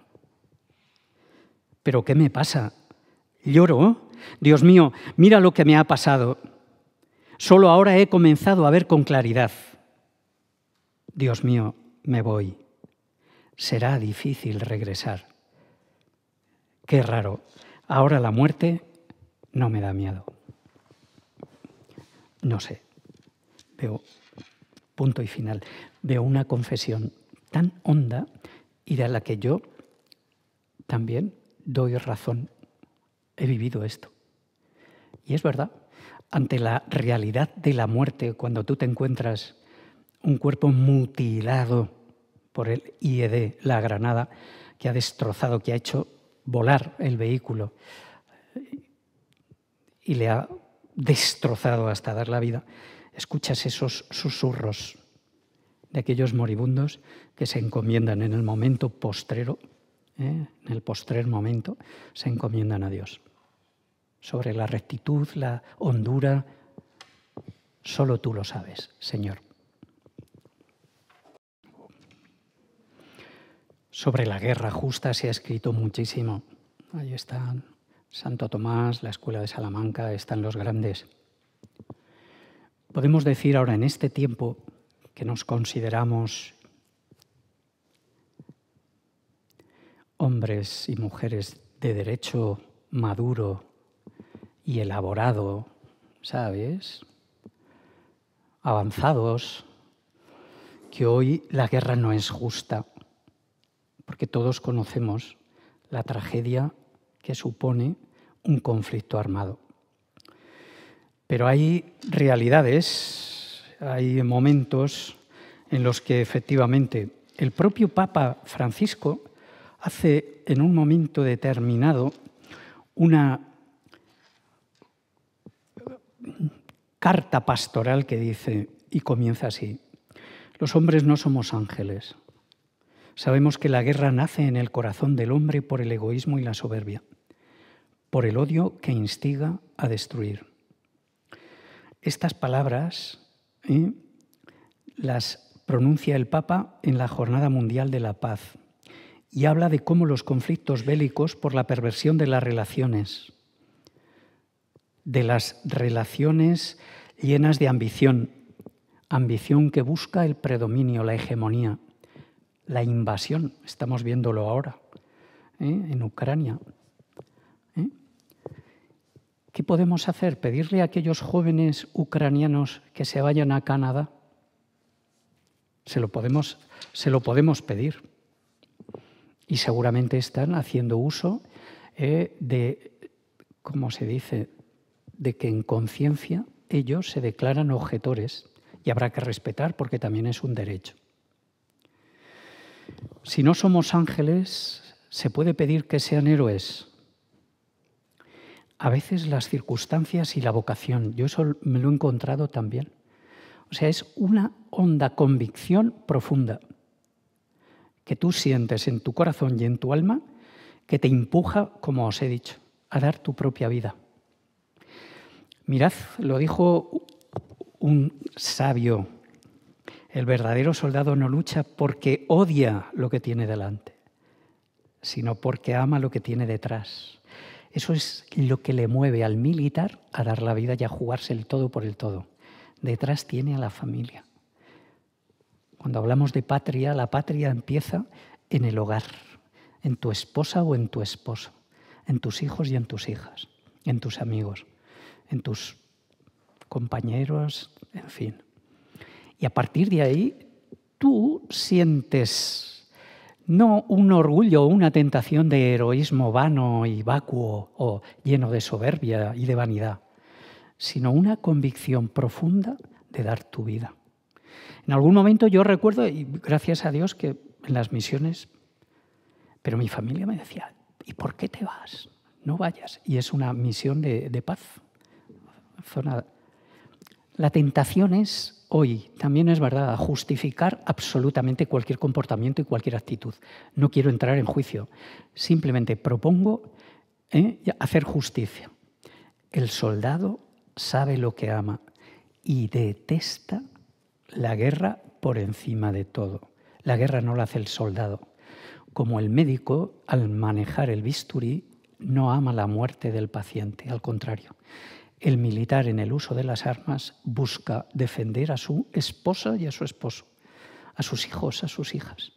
¿Pero qué me pasa? ¿Lloro? Dios mío, mira lo que me ha pasado. Solo ahora he comenzado a ver con claridad. Dios mío, me voy. Será difícil regresar. Qué raro. Ahora la muerte no me da miedo. No sé punto y final, veo una confesión tan honda y de la que yo también doy razón. He vivido esto. Y es verdad, ante la realidad de la muerte, cuando tú te encuentras un cuerpo mutilado por el IED, la granada, que ha destrozado, que ha hecho volar el vehículo eh, y le ha destrozado hasta dar la vida, escuchas esos susurros de aquellos moribundos que se encomiendan en el momento postrero, ¿eh? en el postrer momento, se encomiendan a Dios. Sobre la rectitud, la hondura, solo tú lo sabes, Señor. Sobre la guerra justa se ha escrito muchísimo. Ahí están Santo Tomás, la Escuela de Salamanca, están los grandes. Podemos decir ahora en este tiempo que nos consideramos hombres y mujeres de derecho maduro y elaborado, ¿sabes? Avanzados, que hoy la guerra no es justa, porque todos conocemos la tragedia que supone un conflicto armado. Pero hay realidades, hay momentos en los que efectivamente el propio Papa Francisco hace en un momento determinado una carta pastoral que dice, y comienza así, los hombres no somos ángeles. Sabemos que la guerra nace en el corazón del hombre por el egoísmo y la soberbia, por el odio que instiga a destruir. Estas palabras ¿eh? las pronuncia el Papa en la Jornada Mundial de la Paz y habla de cómo los conflictos bélicos por la perversión de las relaciones, de las relaciones llenas de ambición, ambición que busca el predominio, la hegemonía, la invasión, estamos viéndolo ahora ¿eh? en Ucrania, ¿Qué podemos hacer? ¿Pedirle a aquellos jóvenes ucranianos que se vayan a Canadá? Se lo podemos, pedir. Y seguramente están haciendo uso eh, de, ¿cómo se dice?, de que en conciencia ellos se declaran objetores y habrá que respetar porque también es un derecho. Si no somos ángeles, se puede pedir que sean héroes a veces las circunstancias y la vocación. Yo eso me lo he encontrado también. O sea, es una honda convicción profunda que tú sientes en tu corazón y en tu alma que te empuja, como os he dicho, a dar tu propia vida. Mirad, lo dijo un sabio, el verdadero soldado no lucha porque odia lo que tiene delante, sino porque ama lo que tiene detrás. Eso es lo que le mueve al militar a dar la vida y a jugarse el todo por el todo. Detrás tiene a la familia. Cuando hablamos de patria, la patria empieza en el hogar, en tu esposa o en tu esposo, en tus hijos y en tus hijas, en tus amigos, en tus compañeros, en fin. Y a partir de ahí, tú sientes no un orgullo, o una tentación de heroísmo vano y vacuo o lleno de soberbia y de vanidad, sino una convicción profunda de dar tu vida. En algún momento yo recuerdo, y gracias a Dios que en las misiones, pero mi familia me decía, ¿y por qué te vas? No vayas. Y es una misión de, paz. La tentación es hoy también es verdad, justificar absolutamente cualquier comportamiento y cualquier actitud. No quiero entrar en juicio, simplemente propongo ¿eh? hacer justicia. El soldado sabe lo que ama y detesta la guerra por encima de todo. La guerra no la hace el soldado. Como el médico, al manejar el bisturí, no ama la muerte del paciente, al contrario el militar en el uso de las armas busca defender a su esposa y a su esposo, a sus hijos, a sus hijas,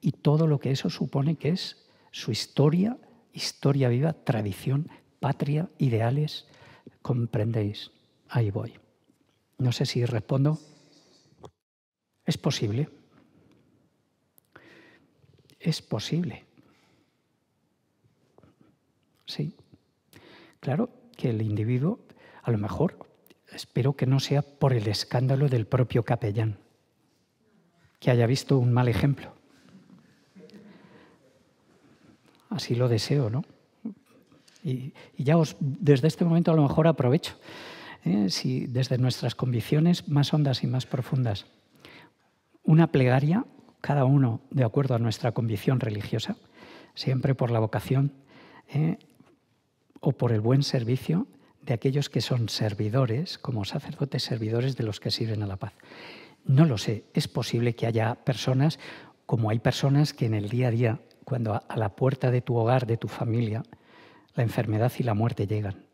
y todo lo que eso supone que es su historia, historia viva, tradición, patria, ideales, comprendéis. Ahí voy. No sé si respondo. Es posible. Es posible. Sí. Claro que el individuo a lo mejor, espero que no sea por el escándalo del propio capellán, que haya visto un mal ejemplo. Así lo deseo, ¿no? Y, ya os, desde este momento a lo mejor aprovecho, ¿eh? si desde nuestras convicciones más hondas y más profundas, una plegaria, cada uno de acuerdo a nuestra convicción religiosa, siempre por la vocación ¿eh? o por el buen servicio de aquellos que son servidores, como sacerdotes servidores de los que sirven a la paz. No lo sé, es posible que haya personas, como hay personas que en el día a día, cuando a la puerta de tu hogar, de tu familia, la enfermedad y la muerte llegan,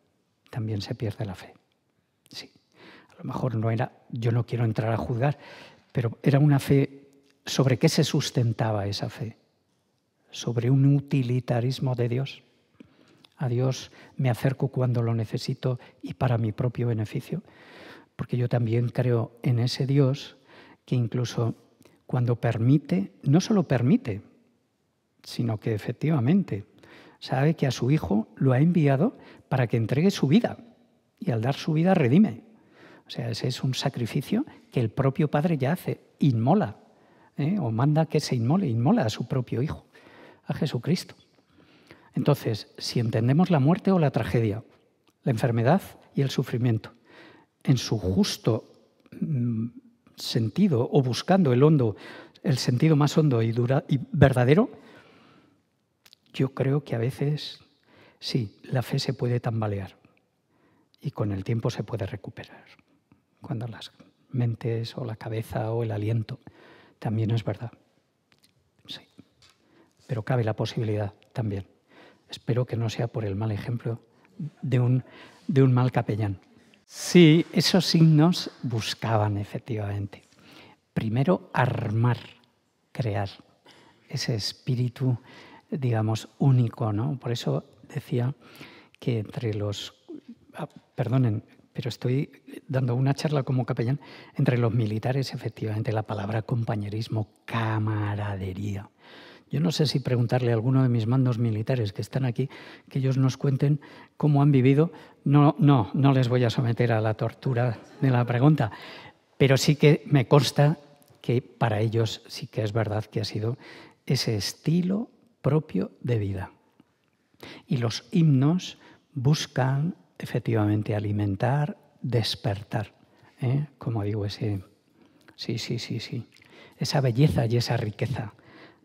también se pierde la fe. Sí, a lo mejor no era, yo no quiero entrar a juzgar, pero era una fe, ¿sobre qué se sustentaba esa fe? ¿Sobre un utilitarismo de Dios? A Dios me acerco cuando lo necesito y para mi propio beneficio. Porque yo también creo en ese Dios que incluso cuando permite, no solo permite, sino que efectivamente sabe que a su Hijo lo ha enviado para que entregue su vida y al dar su vida redime. O sea, ese es un sacrificio que el propio Padre ya hace, inmola, ¿eh? o manda que se inmole, inmola a su propio Hijo, a Jesucristo. Entonces, si entendemos la muerte o la tragedia, la enfermedad y el sufrimiento, en su justo mm, sentido o buscando el hondo, el sentido más hondo y, dura, y verdadero, yo creo que a veces sí, la fe se puede tambalear y con el tiempo se puede recuperar. Cuando las mentes o la cabeza o el aliento, también es verdad. Sí. Pero cabe la posibilidad también espero que no sea por el mal ejemplo de un, mal capellán. Sí, esos signos buscaban efectivamente. Primero, armar, crear ese espíritu, digamos, único, ¿no? Por eso decía que entre los... Ah, perdonen, pero estoy dando una charla como capellán. Entre los militares, efectivamente, la palabra compañerismo, camaradería, yo no sé si preguntarle a alguno de mis mandos militares que están aquí, que ellos nos cuenten cómo han vivido. No, no, no les voy a someter a la tortura de la pregunta, pero sí que me consta que para ellos sí que es verdad que ha sido ese estilo propio de vida. Y los himnos buscan efectivamente alimentar, despertar, ¿eh? como digo, ese, sí, sí, sí, sí, esa belleza y esa riqueza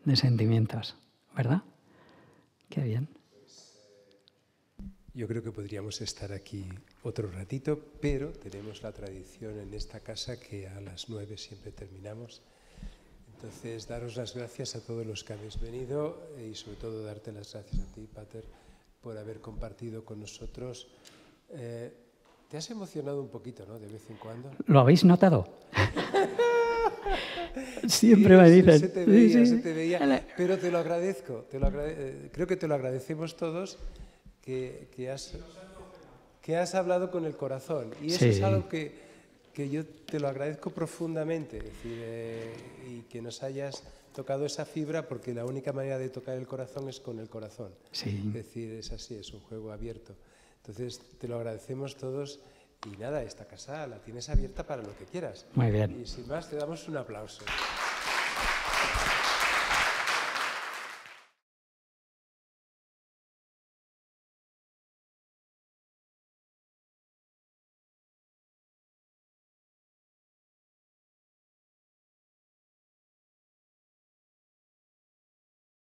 de sentimientos, ¿verdad? Qué bien. Yo creo que podríamos estar aquí otro ratito, pero tenemos la tradición en esta casa que a las nueve siempre terminamos. Entonces, daros las gracias a todos los que habéis venido eh, y sobre todo darte las gracias a ti, Pater, por haber compartido con nosotros. Eh, ¿Te has emocionado un poquito, no? De vez en cuando. ¿Lo habéis notado? Siempre me dicen. Se te veía, Pero te lo agradezco. Eh, creo que te lo agradecemos todos que, que, has, hablado con el corazón. Y eso es algo que, yo te lo agradezco profundamente. Eh, y que nos hayas tocado esa fibra porque la única manera de tocar el corazón es con el corazón. Es decir, es así, es un juego abierto. Entonces, te lo agradecemos todos. Y nada, esta casa la tienes abierta para lo que quieras. Muy bien. Y sin más, te damos un aplauso.